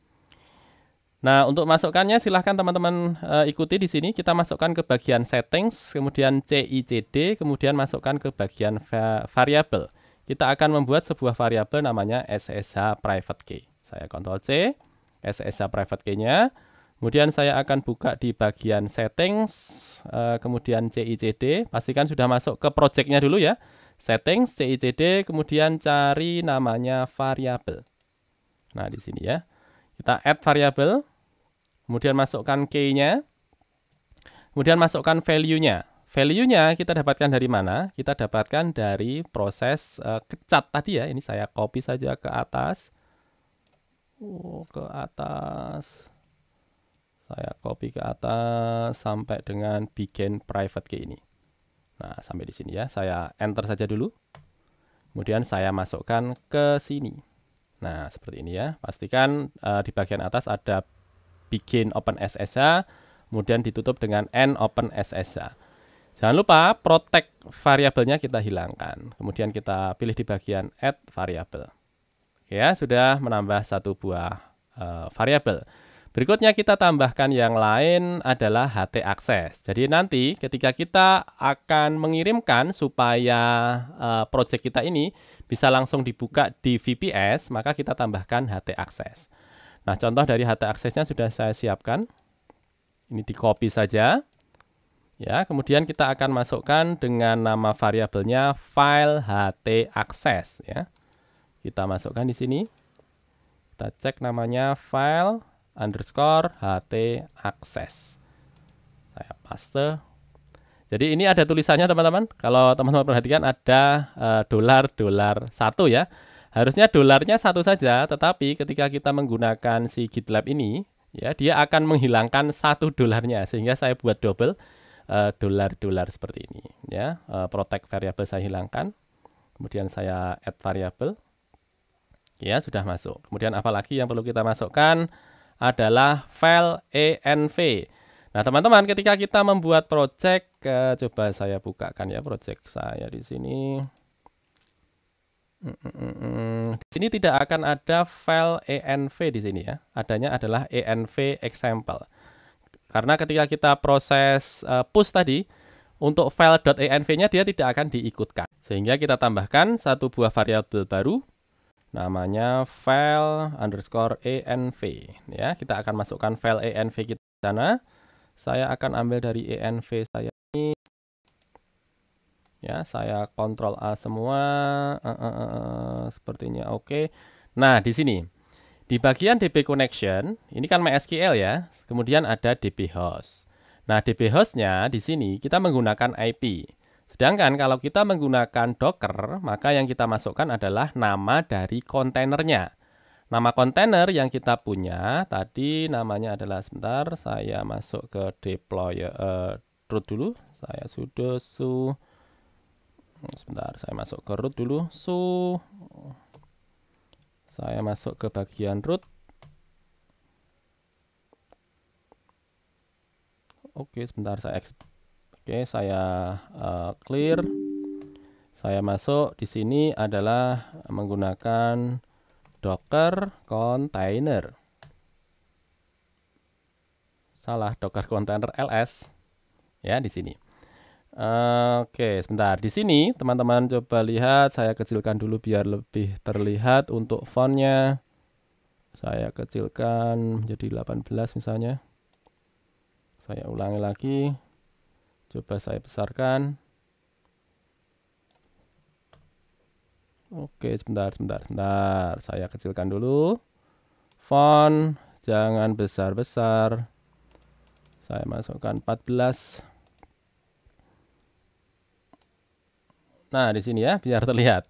Nah, untuk masukkannya silahkan teman-teman e, ikuti di sini. Kita masukkan ke bagian settings, kemudian CICD, kemudian masukkan ke bagian va variabel. Kita akan membuat sebuah variabel namanya SSH private key. Saya kontrol C, SSH private key-nya. Kemudian saya akan buka di bagian settings, e, kemudian CICD. Pastikan sudah masuk ke project-nya dulu ya. Settings, CICD, kemudian cari namanya variable Nah, di sini ya. Kita add variable kemudian masukkan key-nya, kemudian masukkan value-nya. Value-nya kita dapatkan dari mana? Kita dapatkan dari proses uh, kecat tadi ya. Ini saya copy saja ke atas. Oh, ke atas. Saya copy ke atas sampai dengan begin private key ini. Nah, sampai di sini ya. Saya enter saja dulu. Kemudian saya masukkan ke sini. Nah, seperti ini ya. Pastikan uh, di bagian atas ada begin open SSH, kemudian ditutup dengan end open SSH. Jangan lupa protect variabelnya kita hilangkan. Kemudian kita pilih di bagian add variable. Ya, sudah menambah satu buah uh, variabel. Berikutnya kita tambahkan yang lain adalah HT Access. Jadi nanti ketika kita akan mengirimkan supaya eh, project kita ini bisa langsung dibuka di VPS, maka kita tambahkan HT Access. Nah, contoh dari HT Access-nya sudah saya siapkan. Ini di copy saja. Ya, kemudian kita akan masukkan dengan nama variabelnya file HT Access ya. Kita masukkan di sini. Kita cek namanya file underscore ht akses saya paste jadi ini ada tulisannya teman-teman kalau teman-teman perhatikan ada uh, dolar dolar satu ya harusnya dolarnya satu saja tetapi ketika kita menggunakan si GitLab ini ya dia akan menghilangkan satu dolarnya sehingga saya buat double uh, dolar dolar seperti ini ya uh, protect variable saya hilangkan kemudian saya add variable ya sudah masuk kemudian apa lagi yang perlu kita masukkan adalah file env. Nah, teman-teman, ketika kita membuat project, eh, coba saya bukakan ya project saya di sini. Mm, mm, mm, di sini tidak akan ada file env di sini ya. Adanya adalah env example. Karena ketika kita proses eh, push tadi, untuk file .env-nya dia tidak akan diikutkan. Sehingga kita tambahkan satu buah variabel baru namanya file underscore env ya kita akan masukkan file env kita di sana saya akan ambil dari env saya ini ya saya kontrol a semua uh, uh, uh, sepertinya oke okay. nah di sini di bagian db connection ini kan mysql ya kemudian ada db host nah db hostnya di sini kita menggunakan ip Sedangkan kalau kita menggunakan Docker, maka yang kita masukkan adalah nama dari kontainernya. Nama kontainer yang kita punya tadi namanya adalah sebentar saya masuk ke deploy uh, eh, root dulu. Saya sudah su sebentar saya masuk ke root dulu su saya masuk ke bagian root Oke, sebentar saya exit Oke, saya uh, clear. Saya masuk di sini adalah menggunakan docker container. Salah, docker container ls. Ya, di sini. Uh, Oke, sebentar. Di sini teman-teman coba lihat, saya kecilkan dulu biar lebih terlihat untuk fontnya. Saya kecilkan jadi 18 misalnya. Saya ulangi lagi Coba saya besarkan. Oke, sebentar, sebentar, sebentar. Saya kecilkan dulu. Font jangan besar-besar. Saya masukkan 14. Nah, di sini ya, biar terlihat.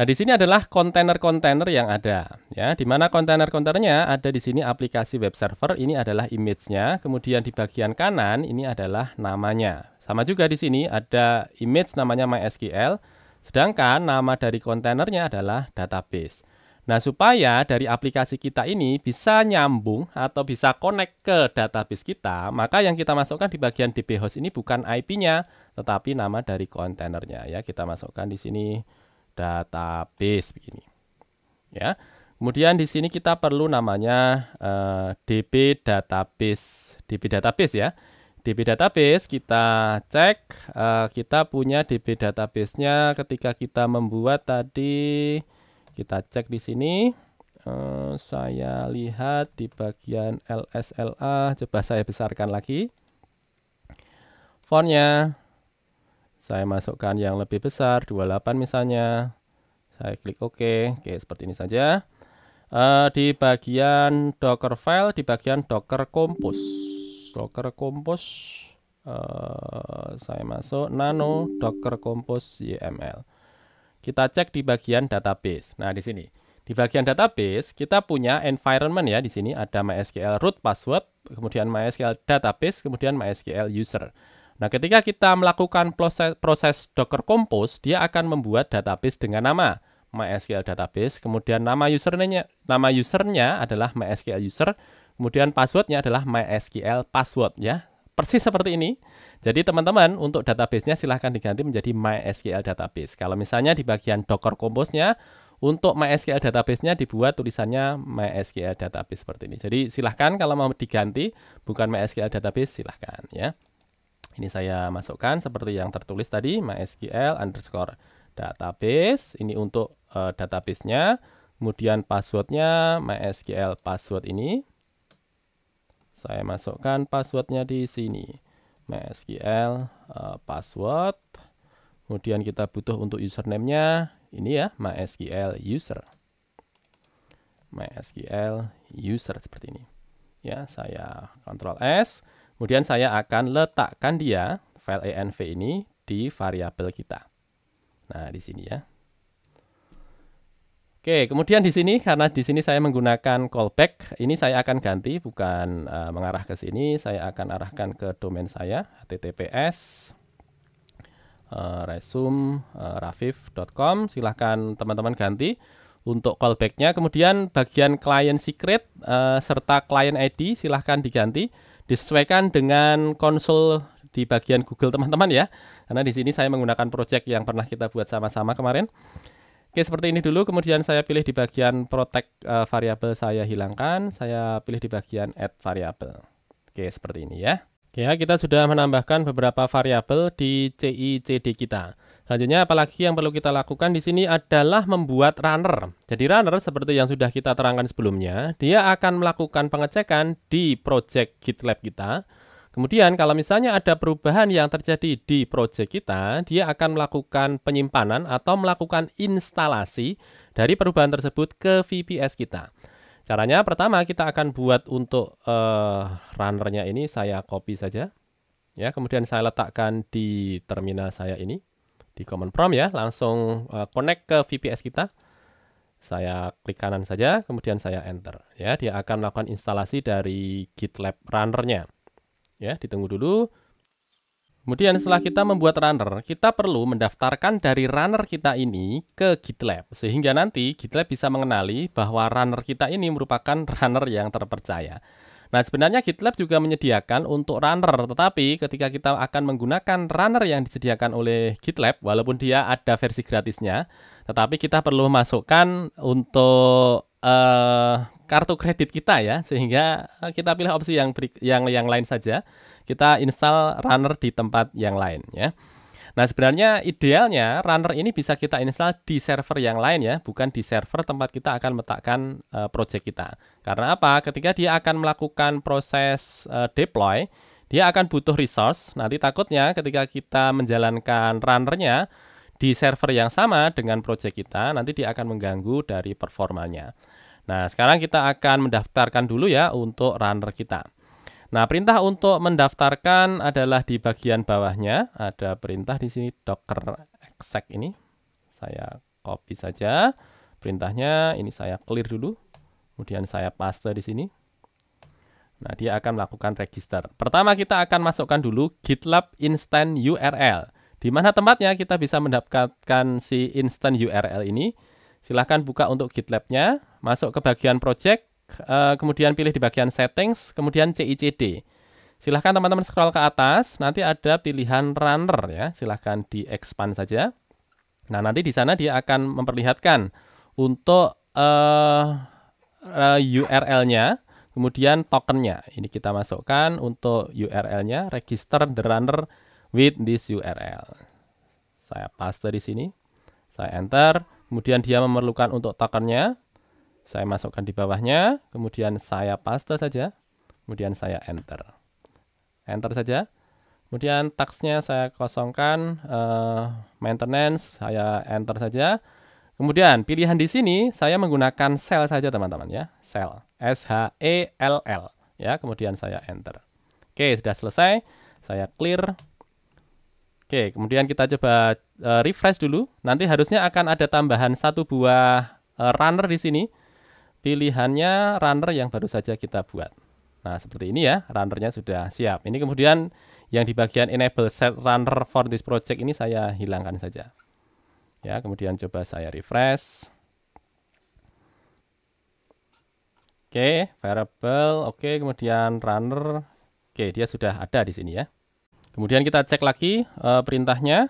Nah, di sini adalah kontainer-kontainer yang ada ya di mana kontainer-kontainernya ada di sini aplikasi web server ini adalah image-nya kemudian di bagian kanan ini adalah namanya sama juga di sini ada image namanya MySQL sedangkan nama dari kontainernya adalah database nah supaya dari aplikasi kita ini bisa nyambung atau bisa connect ke database kita maka yang kita masukkan di bagian DB host ini bukan IP-nya tetapi nama dari kontainernya ya kita masukkan di sini database begini ya Kemudian di sini kita perlu namanya uh, eh, DB database. DB database ya. DB database kita cek uh, kita punya DB database-nya ketika kita membuat tadi kita cek di sini. Uh, saya lihat di bagian LSLA coba saya besarkan lagi. Fontnya saya masukkan yang lebih besar 28 misalnya. Saya klik OK. Oke, seperti ini saja uh, di bagian docker file di bagian docker compose docker compose uh, saya masuk nano docker compose yml kita cek di bagian database nah di sini di bagian database kita punya environment ya di sini ada MySQL root password kemudian MySQL database kemudian MySQL user Nah, ketika kita melakukan proses, proses Docker Compose, dia akan membuat database dengan nama. MySQL database, kemudian nama username nama usernya adalah MySQL user, kemudian passwordnya adalah MySQL password ya. Persis seperti ini. Jadi teman-teman untuk databasenya silahkan diganti menjadi MySQL database. Kalau misalnya di bagian Docker Compose-nya untuk MySQL database-nya dibuat tulisannya MySQL database seperti ini. Jadi silahkan kalau mau diganti bukan MySQL database silahkan ya. Ini saya masukkan seperti yang tertulis tadi MySQL underscore database ini untuk uh, databasenya kemudian passwordnya mysql password ini saya masukkan passwordnya di sini mysql uh, password kemudian kita butuh untuk username-nya ini ya mysql user mysql user seperti ini ya saya kontrol s kemudian saya akan letakkan dia file env ini di variabel kita Nah, di sini ya. Oke, kemudian di sini karena di sini saya menggunakan callback, ini saya akan ganti bukan uh, mengarah ke sini, saya akan arahkan ke domain saya https uh, eh, resume uh, rafif.com. Silahkan teman-teman ganti untuk callbacknya. Kemudian bagian client secret uh, serta client ID silahkan diganti disesuaikan dengan konsol di bagian Google teman-teman ya. Karena di sini saya menggunakan project yang pernah kita buat sama-sama kemarin. Oke, seperti ini dulu. Kemudian saya pilih di bagian protect uh, variable saya hilangkan, saya pilih di bagian add variable. Oke, seperti ini ya. Oke, ya, kita sudah menambahkan beberapa variabel di CI kita. Selanjutnya apalagi yang perlu kita lakukan di sini adalah membuat runner. Jadi runner seperti yang sudah kita terangkan sebelumnya, dia akan melakukan pengecekan di project GitLab kita Kemudian kalau misalnya ada perubahan yang terjadi di proyek kita, dia akan melakukan penyimpanan atau melakukan instalasi dari perubahan tersebut ke VPS kita. Caranya pertama kita akan buat untuk uh, runnernya ini saya copy saja. Ya, kemudian saya letakkan di terminal saya ini di command prompt ya, langsung uh, connect ke VPS kita. Saya klik kanan saja, kemudian saya enter. Ya, dia akan melakukan instalasi dari GitLab runnernya. Ya, ditunggu dulu. Kemudian setelah kita membuat runner, kita perlu mendaftarkan dari runner kita ini ke GitLab. Sehingga nanti GitLab bisa mengenali bahwa runner kita ini merupakan runner yang terpercaya. Nah, sebenarnya GitLab juga menyediakan untuk runner, tetapi ketika kita akan menggunakan runner yang disediakan oleh GitLab, walaupun dia ada versi gratisnya, tetapi kita perlu masukkan untuk uh, kartu kredit kita ya sehingga kita pilih opsi yang beri, yang yang lain saja kita install runner di tempat yang lain ya nah sebenarnya idealnya runner ini bisa kita install di server yang lain ya bukan di server tempat kita akan meletakkan uh, eh, project kita karena apa ketika dia akan melakukan proses uh, deploy dia akan butuh resource nanti takutnya ketika kita menjalankan runnernya di server yang sama dengan project kita nanti dia akan mengganggu dari performanya Nah, sekarang kita akan mendaftarkan dulu ya untuk runner kita. Nah, perintah untuk mendaftarkan adalah di bagian bawahnya. Ada perintah di sini docker exec ini. Saya copy saja perintahnya. Ini saya clear dulu. Kemudian saya paste di sini. Nah, dia akan melakukan register. Pertama kita akan masukkan dulu GitLab instant URL. Di mana tempatnya kita bisa mendapatkan si instant URL ini? Silahkan buka untuk GitLab-nya, masuk ke bagian project, eh, kemudian pilih di bagian settings, kemudian CICD. Silahkan teman-teman scroll ke atas, nanti ada pilihan runner ya, silahkan di expand saja. Nah, nanti di sana dia akan memperlihatkan untuk uh, eh, eh, URL-nya, kemudian tokennya. Ini kita masukkan untuk URL-nya, register the runner with this URL. Saya paste di sini, saya enter, Kemudian dia memerlukan untuk tokennya. Saya masukkan di bawahnya, kemudian saya paste saja, kemudian saya enter. Enter saja. Kemudian taxnya saya kosongkan, uh, maintenance saya enter saja. Kemudian pilihan di sini saya menggunakan cell saja teman-teman ya, cell, S H E L L ya, kemudian saya enter. Oke, sudah selesai. Saya clear. Oke, kemudian kita coba uh, refresh dulu. Nanti harusnya akan ada tambahan satu buah uh, runner di sini. Pilihannya runner yang baru saja kita buat. Nah, seperti ini ya, runnernya sudah siap. Ini kemudian yang di bagian enable set runner for this project ini saya hilangkan saja. Ya, kemudian coba saya refresh. Oke, variable, oke, kemudian runner. Oke, dia sudah ada di sini ya. Kemudian kita cek lagi uh, perintahnya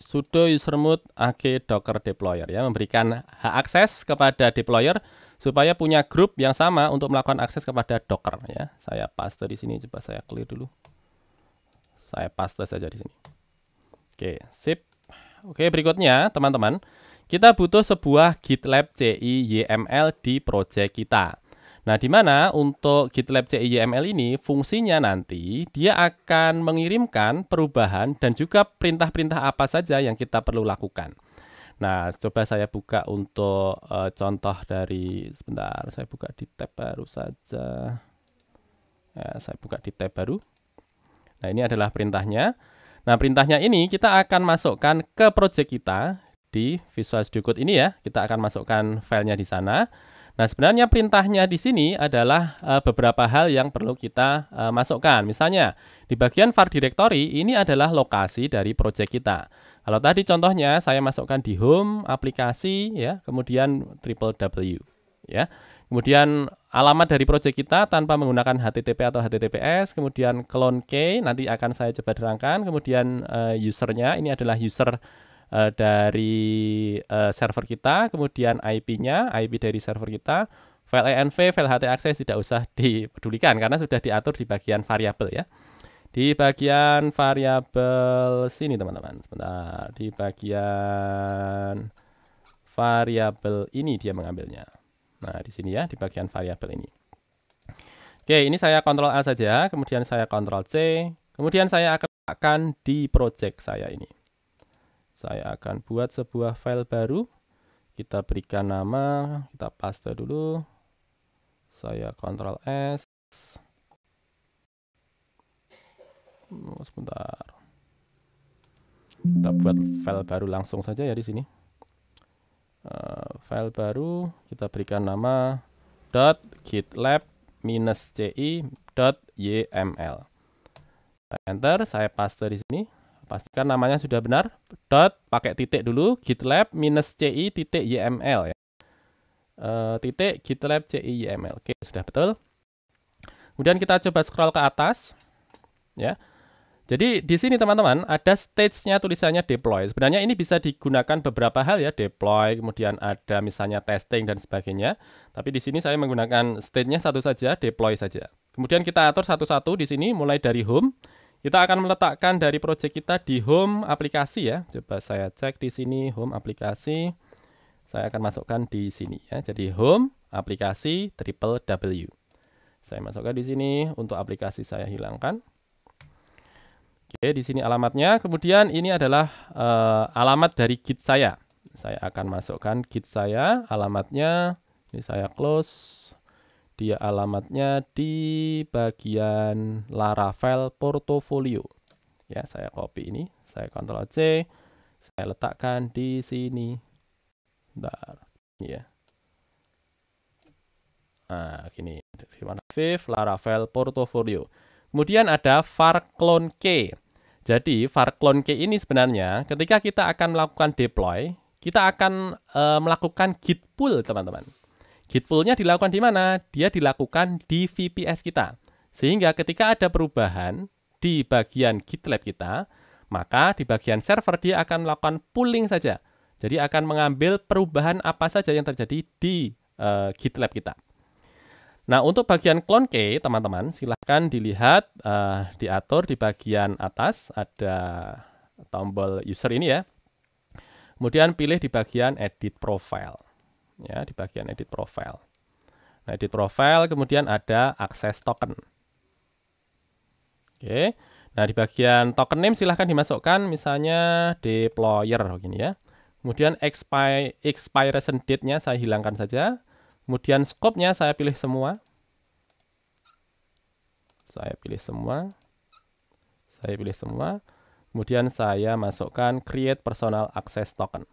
sudo usermod ag docker deployer ya memberikan hak akses kepada deployer supaya punya grup yang sama untuk melakukan akses kepada docker ya. Saya paste di sini coba saya clear dulu. Saya paste saja di sini. Oke, sip. Oke, berikutnya teman-teman, kita butuh sebuah GitLab CI YML di project kita. Nah, di mana untuk GitLab CIML ini fungsinya nanti dia akan mengirimkan perubahan dan juga perintah-perintah apa saja yang kita perlu lakukan. Nah, coba saya buka untuk uh, contoh dari sebentar, saya buka di tab baru saja. Ya, saya buka di tab baru. Nah, ini adalah perintahnya. Nah, perintahnya ini kita akan masukkan ke project kita di Visual Studio Code ini ya. Kita akan masukkan filenya di sana. Nah, sebenarnya perintahnya di sini adalah uh, beberapa hal yang perlu kita uh, masukkan. Misalnya, di bagian var directory ini adalah lokasi dari project kita. Kalau tadi contohnya saya masukkan di home, aplikasi ya, kemudian www ya. Kemudian alamat dari project kita tanpa menggunakan HTTP atau HTTPS, kemudian clone key nanti akan saya coba terangkan, kemudian uh, usernya ini adalah user uh, dari uh, server kita, kemudian IP-nya, IP dari server kita, file env, file ht access tidak usah dipedulikan karena sudah diatur di bagian variabel ya. Di bagian variabel sini teman-teman, sebentar. Di bagian variabel ini dia mengambilnya. Nah, di sini ya, di bagian variabel ini. Oke, ini saya kontrol A saja, kemudian saya kontrol C, kemudian saya akan di project saya ini. Saya akan buat sebuah file baru. Kita berikan nama, kita paste dulu. Saya Ctrl S. Oh, sebentar. Kita buat file baru langsung saja ya di sini. Eh, file baru kita berikan nama .gitlab ciyml Enter, saya paste di sini pastikan namanya sudah benar dot pakai titik dulu gitlab minus ci titik yml ya e, titik gitlab ci yml oke sudah betul kemudian kita coba scroll ke atas ya jadi di sini teman-teman ada stage-nya tulisannya deploy. Sebenarnya ini bisa digunakan beberapa hal ya, deploy, kemudian ada misalnya testing dan sebagainya. Tapi di sini saya menggunakan stage-nya satu saja, deploy saja. Kemudian kita atur satu-satu di sini mulai dari home kita akan meletakkan dari project kita di home aplikasi ya. Coba saya cek di sini home aplikasi. Saya akan masukkan di sini ya. Jadi home aplikasi triple W. Saya masukkan di sini untuk aplikasi saya hilangkan. Oke, di sini alamatnya. Kemudian ini adalah uh, alamat dari git saya. Saya akan masukkan git saya, alamatnya. Ini saya close. Dia alamatnya di bagian Laravel portfolio Ya, saya copy ini, saya Ctrl C, saya letakkan di sini. Bentar. Ya. Nah, gini. Revive Laravel portfolio Kemudian ada var clone k. Jadi var clone k ini sebenarnya ketika kita akan melakukan deploy, kita akan e, melakukan git pull, teman-teman. Git pull-nya dilakukan di mana? Dia dilakukan di VPS kita. Sehingga ketika ada perubahan di bagian GitLab kita, maka di bagian server dia akan melakukan pooling saja. Jadi akan mengambil perubahan apa saja yang terjadi di uh, eh, GitLab kita. Nah, untuk bagian clone key, teman-teman, silahkan dilihat uh, diatur di bagian atas ada tombol user ini ya. Kemudian pilih di bagian edit profile ya di bagian edit profile. Nah, edit profile kemudian ada akses token. Oke. Nah, di bagian token name silahkan dimasukkan misalnya deployer gini ya. Kemudian expire, expiration date-nya saya hilangkan saja. Kemudian scope-nya saya pilih semua. Saya pilih semua. Saya pilih semua. Kemudian saya masukkan create personal access token.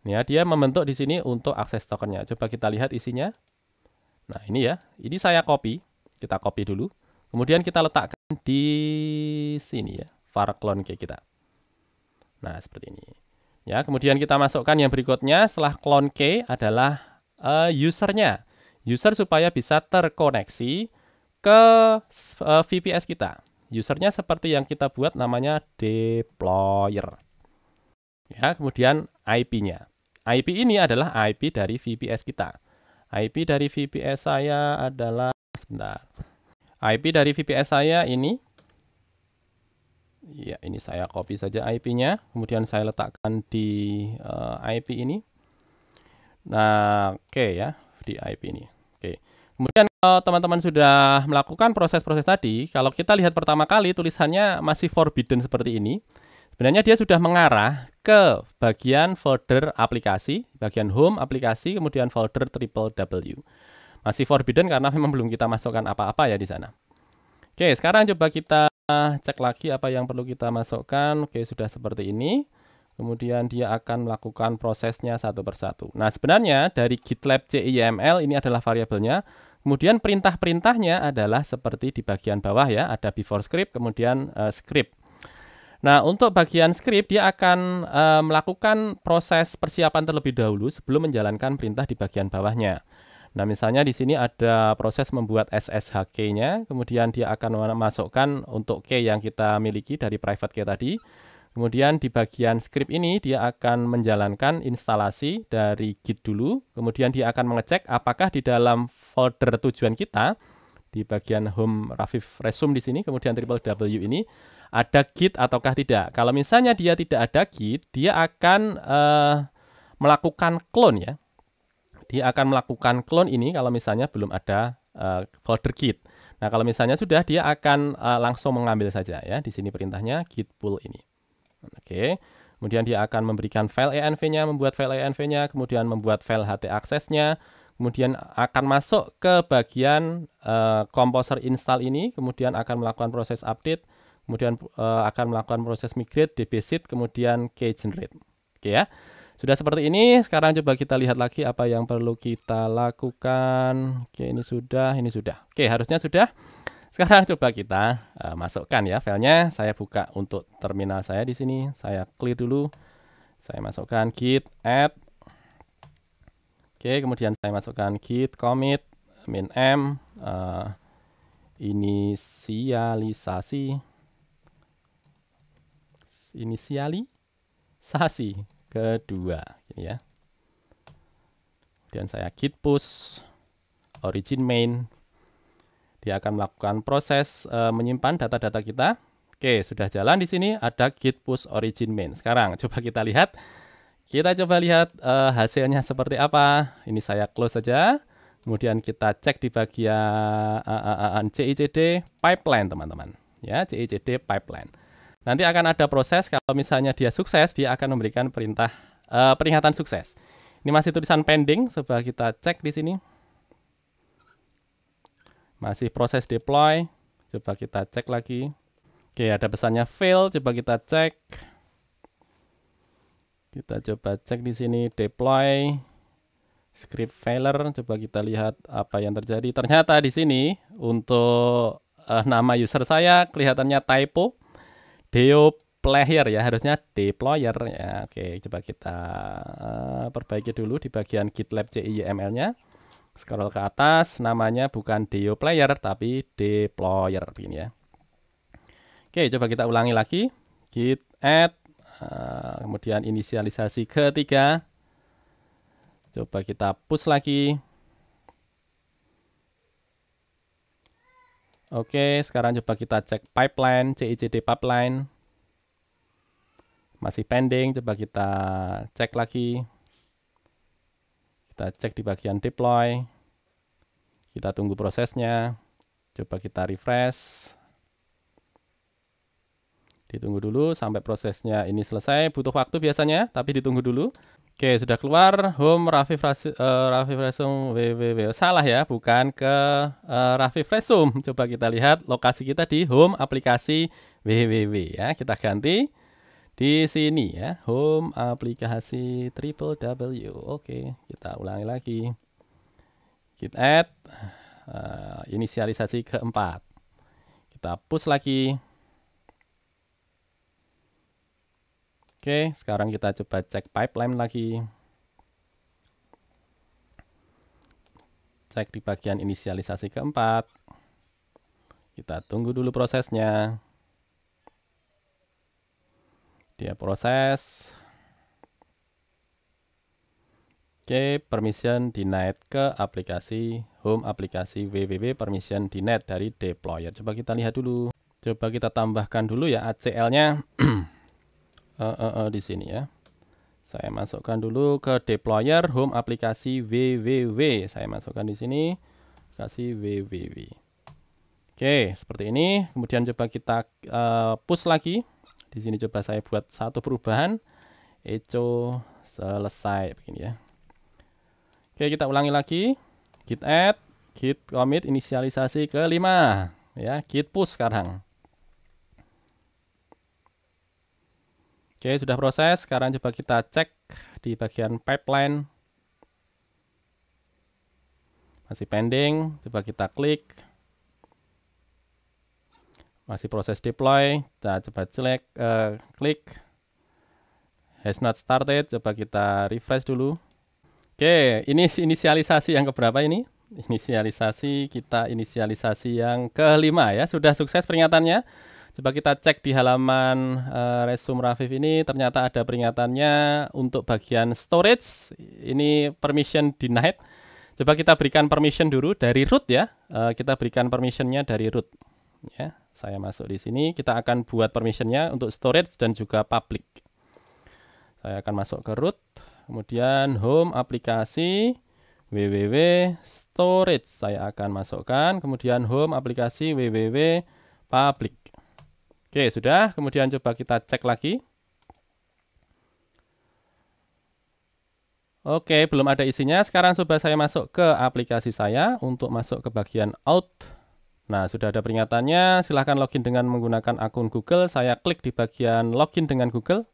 Ya, dia membentuk di sini untuk akses tokennya. Coba kita lihat isinya. Nah, ini ya. Ini saya copy. Kita copy dulu. Kemudian kita letakkan di sini ya, var clone key kita. Nah, seperti ini. Ya, kemudian kita masukkan yang berikutnya setelah clone key adalah uh, usernya. User supaya bisa terkoneksi ke uh, eh, VPS kita. Usernya seperti yang kita buat namanya deployer. Ya, kemudian IP-nya. IP ini adalah IP dari VPS kita. IP dari VPS saya adalah sebentar. IP dari VPS saya ini ya ini saya copy saja IP-nya, kemudian saya letakkan di uh, eh, IP ini. Nah, oke okay ya, di IP ini. Oke. Okay. Kemudian kalau teman-teman sudah melakukan proses-proses tadi, kalau kita lihat pertama kali tulisannya masih forbidden seperti ini. Sebenarnya dia sudah mengarah ke bagian folder aplikasi, bagian home aplikasi, kemudian folder triple W. Masih forbidden karena memang belum kita masukkan apa-apa ya di sana. Oke, sekarang coba kita cek lagi apa yang perlu kita masukkan. Oke, sudah seperti ini. Kemudian dia akan melakukan prosesnya satu persatu. Nah, sebenarnya dari GitLab CIML ini adalah variabelnya. Kemudian perintah-perintahnya adalah seperti di bagian bawah ya, ada before script, kemudian uh, script. Nah, untuk bagian script dia akan e, melakukan proses persiapan terlebih dahulu sebelum menjalankan perintah di bagian bawahnya. Nah, misalnya di sini ada proses membuat SSHK-nya, kemudian dia akan memasukkan untuk key yang kita miliki dari private key tadi. Kemudian di bagian script ini dia akan menjalankan instalasi dari git dulu, kemudian dia akan mengecek apakah di dalam folder tujuan kita di bagian home rafif resume di sini, kemudian triple w ini ada git ataukah tidak. Kalau misalnya dia tidak ada git, dia akan uh, melakukan clone ya. Dia akan melakukan clone ini kalau misalnya belum ada uh, folder git. Nah, kalau misalnya sudah dia akan uh, langsung mengambil saja ya. Di sini perintahnya git pull ini. Oke. Okay. Kemudian dia akan memberikan file env-nya, membuat file env-nya, kemudian membuat file ht access kemudian akan masuk ke bagian uh, composer install ini, kemudian akan melakukan proses update kemudian e, akan melakukan proses migrate, deposit, kemudian key generate. Oke ya. Sudah seperti ini, sekarang coba kita lihat lagi apa yang perlu kita lakukan. Oke, ini sudah, ini sudah. Oke, harusnya sudah. Sekarang coba kita e, masukkan ya filenya. Saya buka untuk terminal saya di sini. Saya clear dulu. Saya masukkan git add. Oke, kemudian saya masukkan git commit min m. e, inisialisasi inisialisasi kedua ya kemudian saya git push origin main dia akan melakukan proses e, menyimpan data-data kita Oke sudah jalan di sini ada git push origin main sekarang coba kita lihat kita coba lihat e, hasilnya seperti apa ini saya close saja kemudian kita cek di bagian eh, CICD pipeline teman-teman ya CICD pipeline Nanti akan ada proses kalau misalnya dia sukses, dia akan memberikan perintah uh, peringatan sukses. Ini masih tulisan pending, coba kita cek di sini. Masih proses deploy, coba kita cek lagi. Oke, ada pesannya fail, coba kita cek. Kita coba cek di sini deploy script failure, coba kita lihat apa yang terjadi. Ternyata di sini untuk uh, nama user saya kelihatannya typo Deo player ya harusnya deployer ya oke coba kita uh, perbaiki dulu di bagian GitLab CIML nya scroll ke atas namanya bukan deo player tapi deployer begini ya oke coba kita ulangi lagi git add uh, kemudian inisialisasi ketiga coba kita push lagi Oke, sekarang coba kita cek pipeline, CICD pipeline. Masih pending, coba kita cek lagi. Kita cek di bagian deploy. Kita tunggu prosesnya. Coba kita refresh. Ditunggu dulu sampai prosesnya ini selesai. Butuh waktu biasanya, tapi ditunggu dulu. Oke, sudah keluar home Raffi Frasum, uh, eh, Raffi Fresum www. Salah ya, bukan ke uh, Raffi Fresum. Coba kita lihat lokasi kita di home aplikasi www ya. Kita ganti di sini ya, home aplikasi triple W. Oke, kita ulangi lagi. Kita add uh, inisialisasi keempat. Kita push lagi. Oke, sekarang kita coba cek pipeline lagi. Cek di bagian inisialisasi keempat. Kita tunggu dulu prosesnya. Dia proses. Oke, permission denied ke aplikasi home aplikasi www permission denied dari deployer. Coba kita lihat dulu. Coba kita tambahkan dulu ya ACL-nya. uh, uh, uh, di sini ya. Saya masukkan dulu ke deployer home aplikasi www. Saya masukkan di sini kasih www. Oke, seperti ini. Kemudian coba kita uh, push lagi. Di sini coba saya buat satu perubahan. echo selesai begini ya. Oke, kita ulangi lagi. Git add, git commit inisialisasi ke kelima ya, git push sekarang. Oke, sudah proses. Sekarang coba kita cek di bagian pipeline. Masih pending. Coba kita klik. Masih proses deploy. Kita coba select, uh, eh, klik. Has not started. Coba kita refresh dulu. Oke, ini inisialisasi yang keberapa ini? Inisialisasi, kita inisialisasi yang kelima ya. Sudah sukses peringatannya. Coba kita cek di halaman uh, eh, resume Rafif ini ternyata ada peringatannya untuk bagian storage ini permission denied. Coba kita berikan permission dulu dari root ya. Uh, kita berikan permissionnya dari root. Ya, saya masuk di sini. Kita akan buat permissionnya untuk storage dan juga public. Saya akan masuk ke root, kemudian home aplikasi www storage saya akan masukkan kemudian home aplikasi www public Oke, sudah. Kemudian coba kita cek lagi. Oke, belum ada isinya. Sekarang coba saya masuk ke aplikasi saya untuk masuk ke bagian out. Nah, sudah ada peringatannya. Silahkan login dengan menggunakan akun Google. Saya klik di bagian login dengan Google.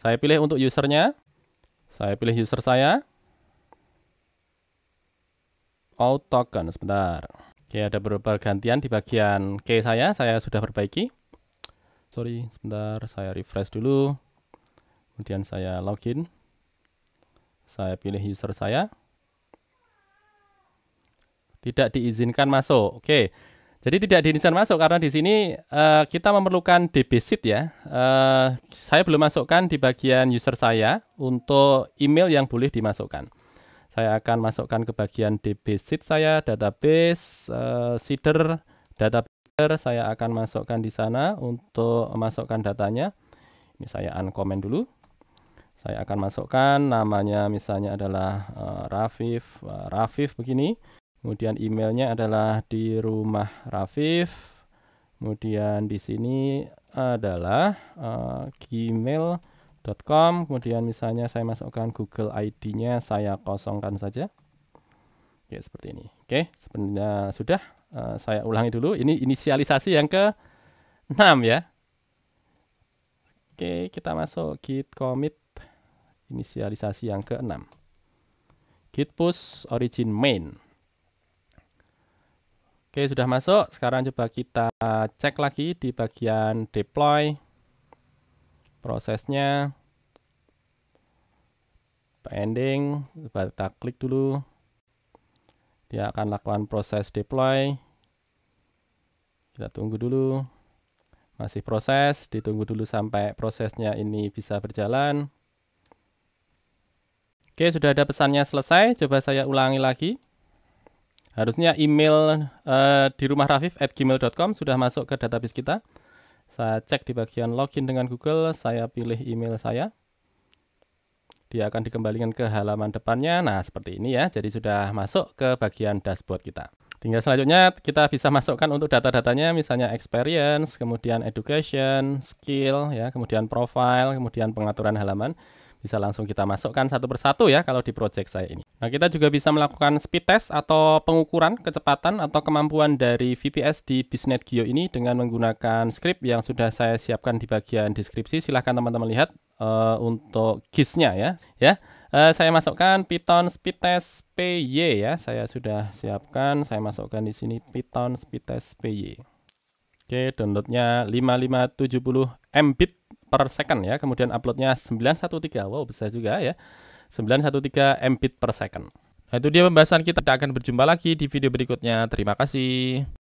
Saya pilih untuk usernya. Saya pilih user saya. Out token, sebentar. Oke, ya, ada beberapa gantian di bagian k saya. Saya sudah perbaiki. Sorry, sebentar. Saya refresh dulu. Kemudian saya login. Saya pilih user saya. Tidak diizinkan masuk. Oke. Jadi tidak diizinkan masuk karena di sini uh, kita memerlukan deposit ya. Uh, saya belum masukkan di bagian user saya untuk email yang boleh dimasukkan. Saya akan masukkan ke bagian DB sheet saya, database, uh, seeder, database Saya akan masukkan di sana untuk masukkan datanya. Ini saya uncomment dulu. Saya akan masukkan namanya misalnya adalah uh, Rafif, uh, Rafif begini. Kemudian emailnya adalah di rumah Rafif. Kemudian di sini adalah uh, Gmail com kemudian misalnya saya masukkan Google ID-nya saya kosongkan saja oke seperti ini oke sebenarnya sudah uh, saya ulangi dulu ini inisialisasi yang ke 6 ya oke kita masuk git commit inisialisasi yang ke 6 git push origin main oke sudah masuk sekarang coba kita cek lagi di bagian deploy prosesnya pending kita klik dulu dia akan lakukan proses deploy kita tunggu dulu masih proses ditunggu dulu sampai prosesnya ini bisa berjalan Oke sudah ada pesannya selesai coba saya ulangi lagi harusnya email uh, di rumah rafif at gmail.com sudah masuk ke database kita saya cek di bagian login dengan Google, saya pilih email saya. Dia akan dikembalikan ke halaman depannya. Nah, seperti ini ya. Jadi sudah masuk ke bagian dashboard kita. Tinggal selanjutnya kita bisa masukkan untuk data-datanya misalnya experience, kemudian education, skill ya, kemudian profile, kemudian pengaturan halaman bisa langsung kita masukkan satu persatu ya kalau di project saya ini. Nah, kita juga bisa melakukan speed test atau pengukuran kecepatan atau kemampuan dari VPS di Bisnet Geo ini dengan menggunakan script yang sudah saya siapkan di bagian deskripsi. Silahkan teman-teman lihat uh, untuk gis ya. Ya, uh, saya masukkan Python speed test PY ya. Saya sudah siapkan, saya masukkan di sini Python speed test PY. Oke, downloadnya 5570 Mbit per second ya. Kemudian uploadnya 913, wow besar juga ya. 913 Mbit per second. Nah itu dia pembahasan kita. Kita akan berjumpa lagi di video berikutnya. Terima kasih.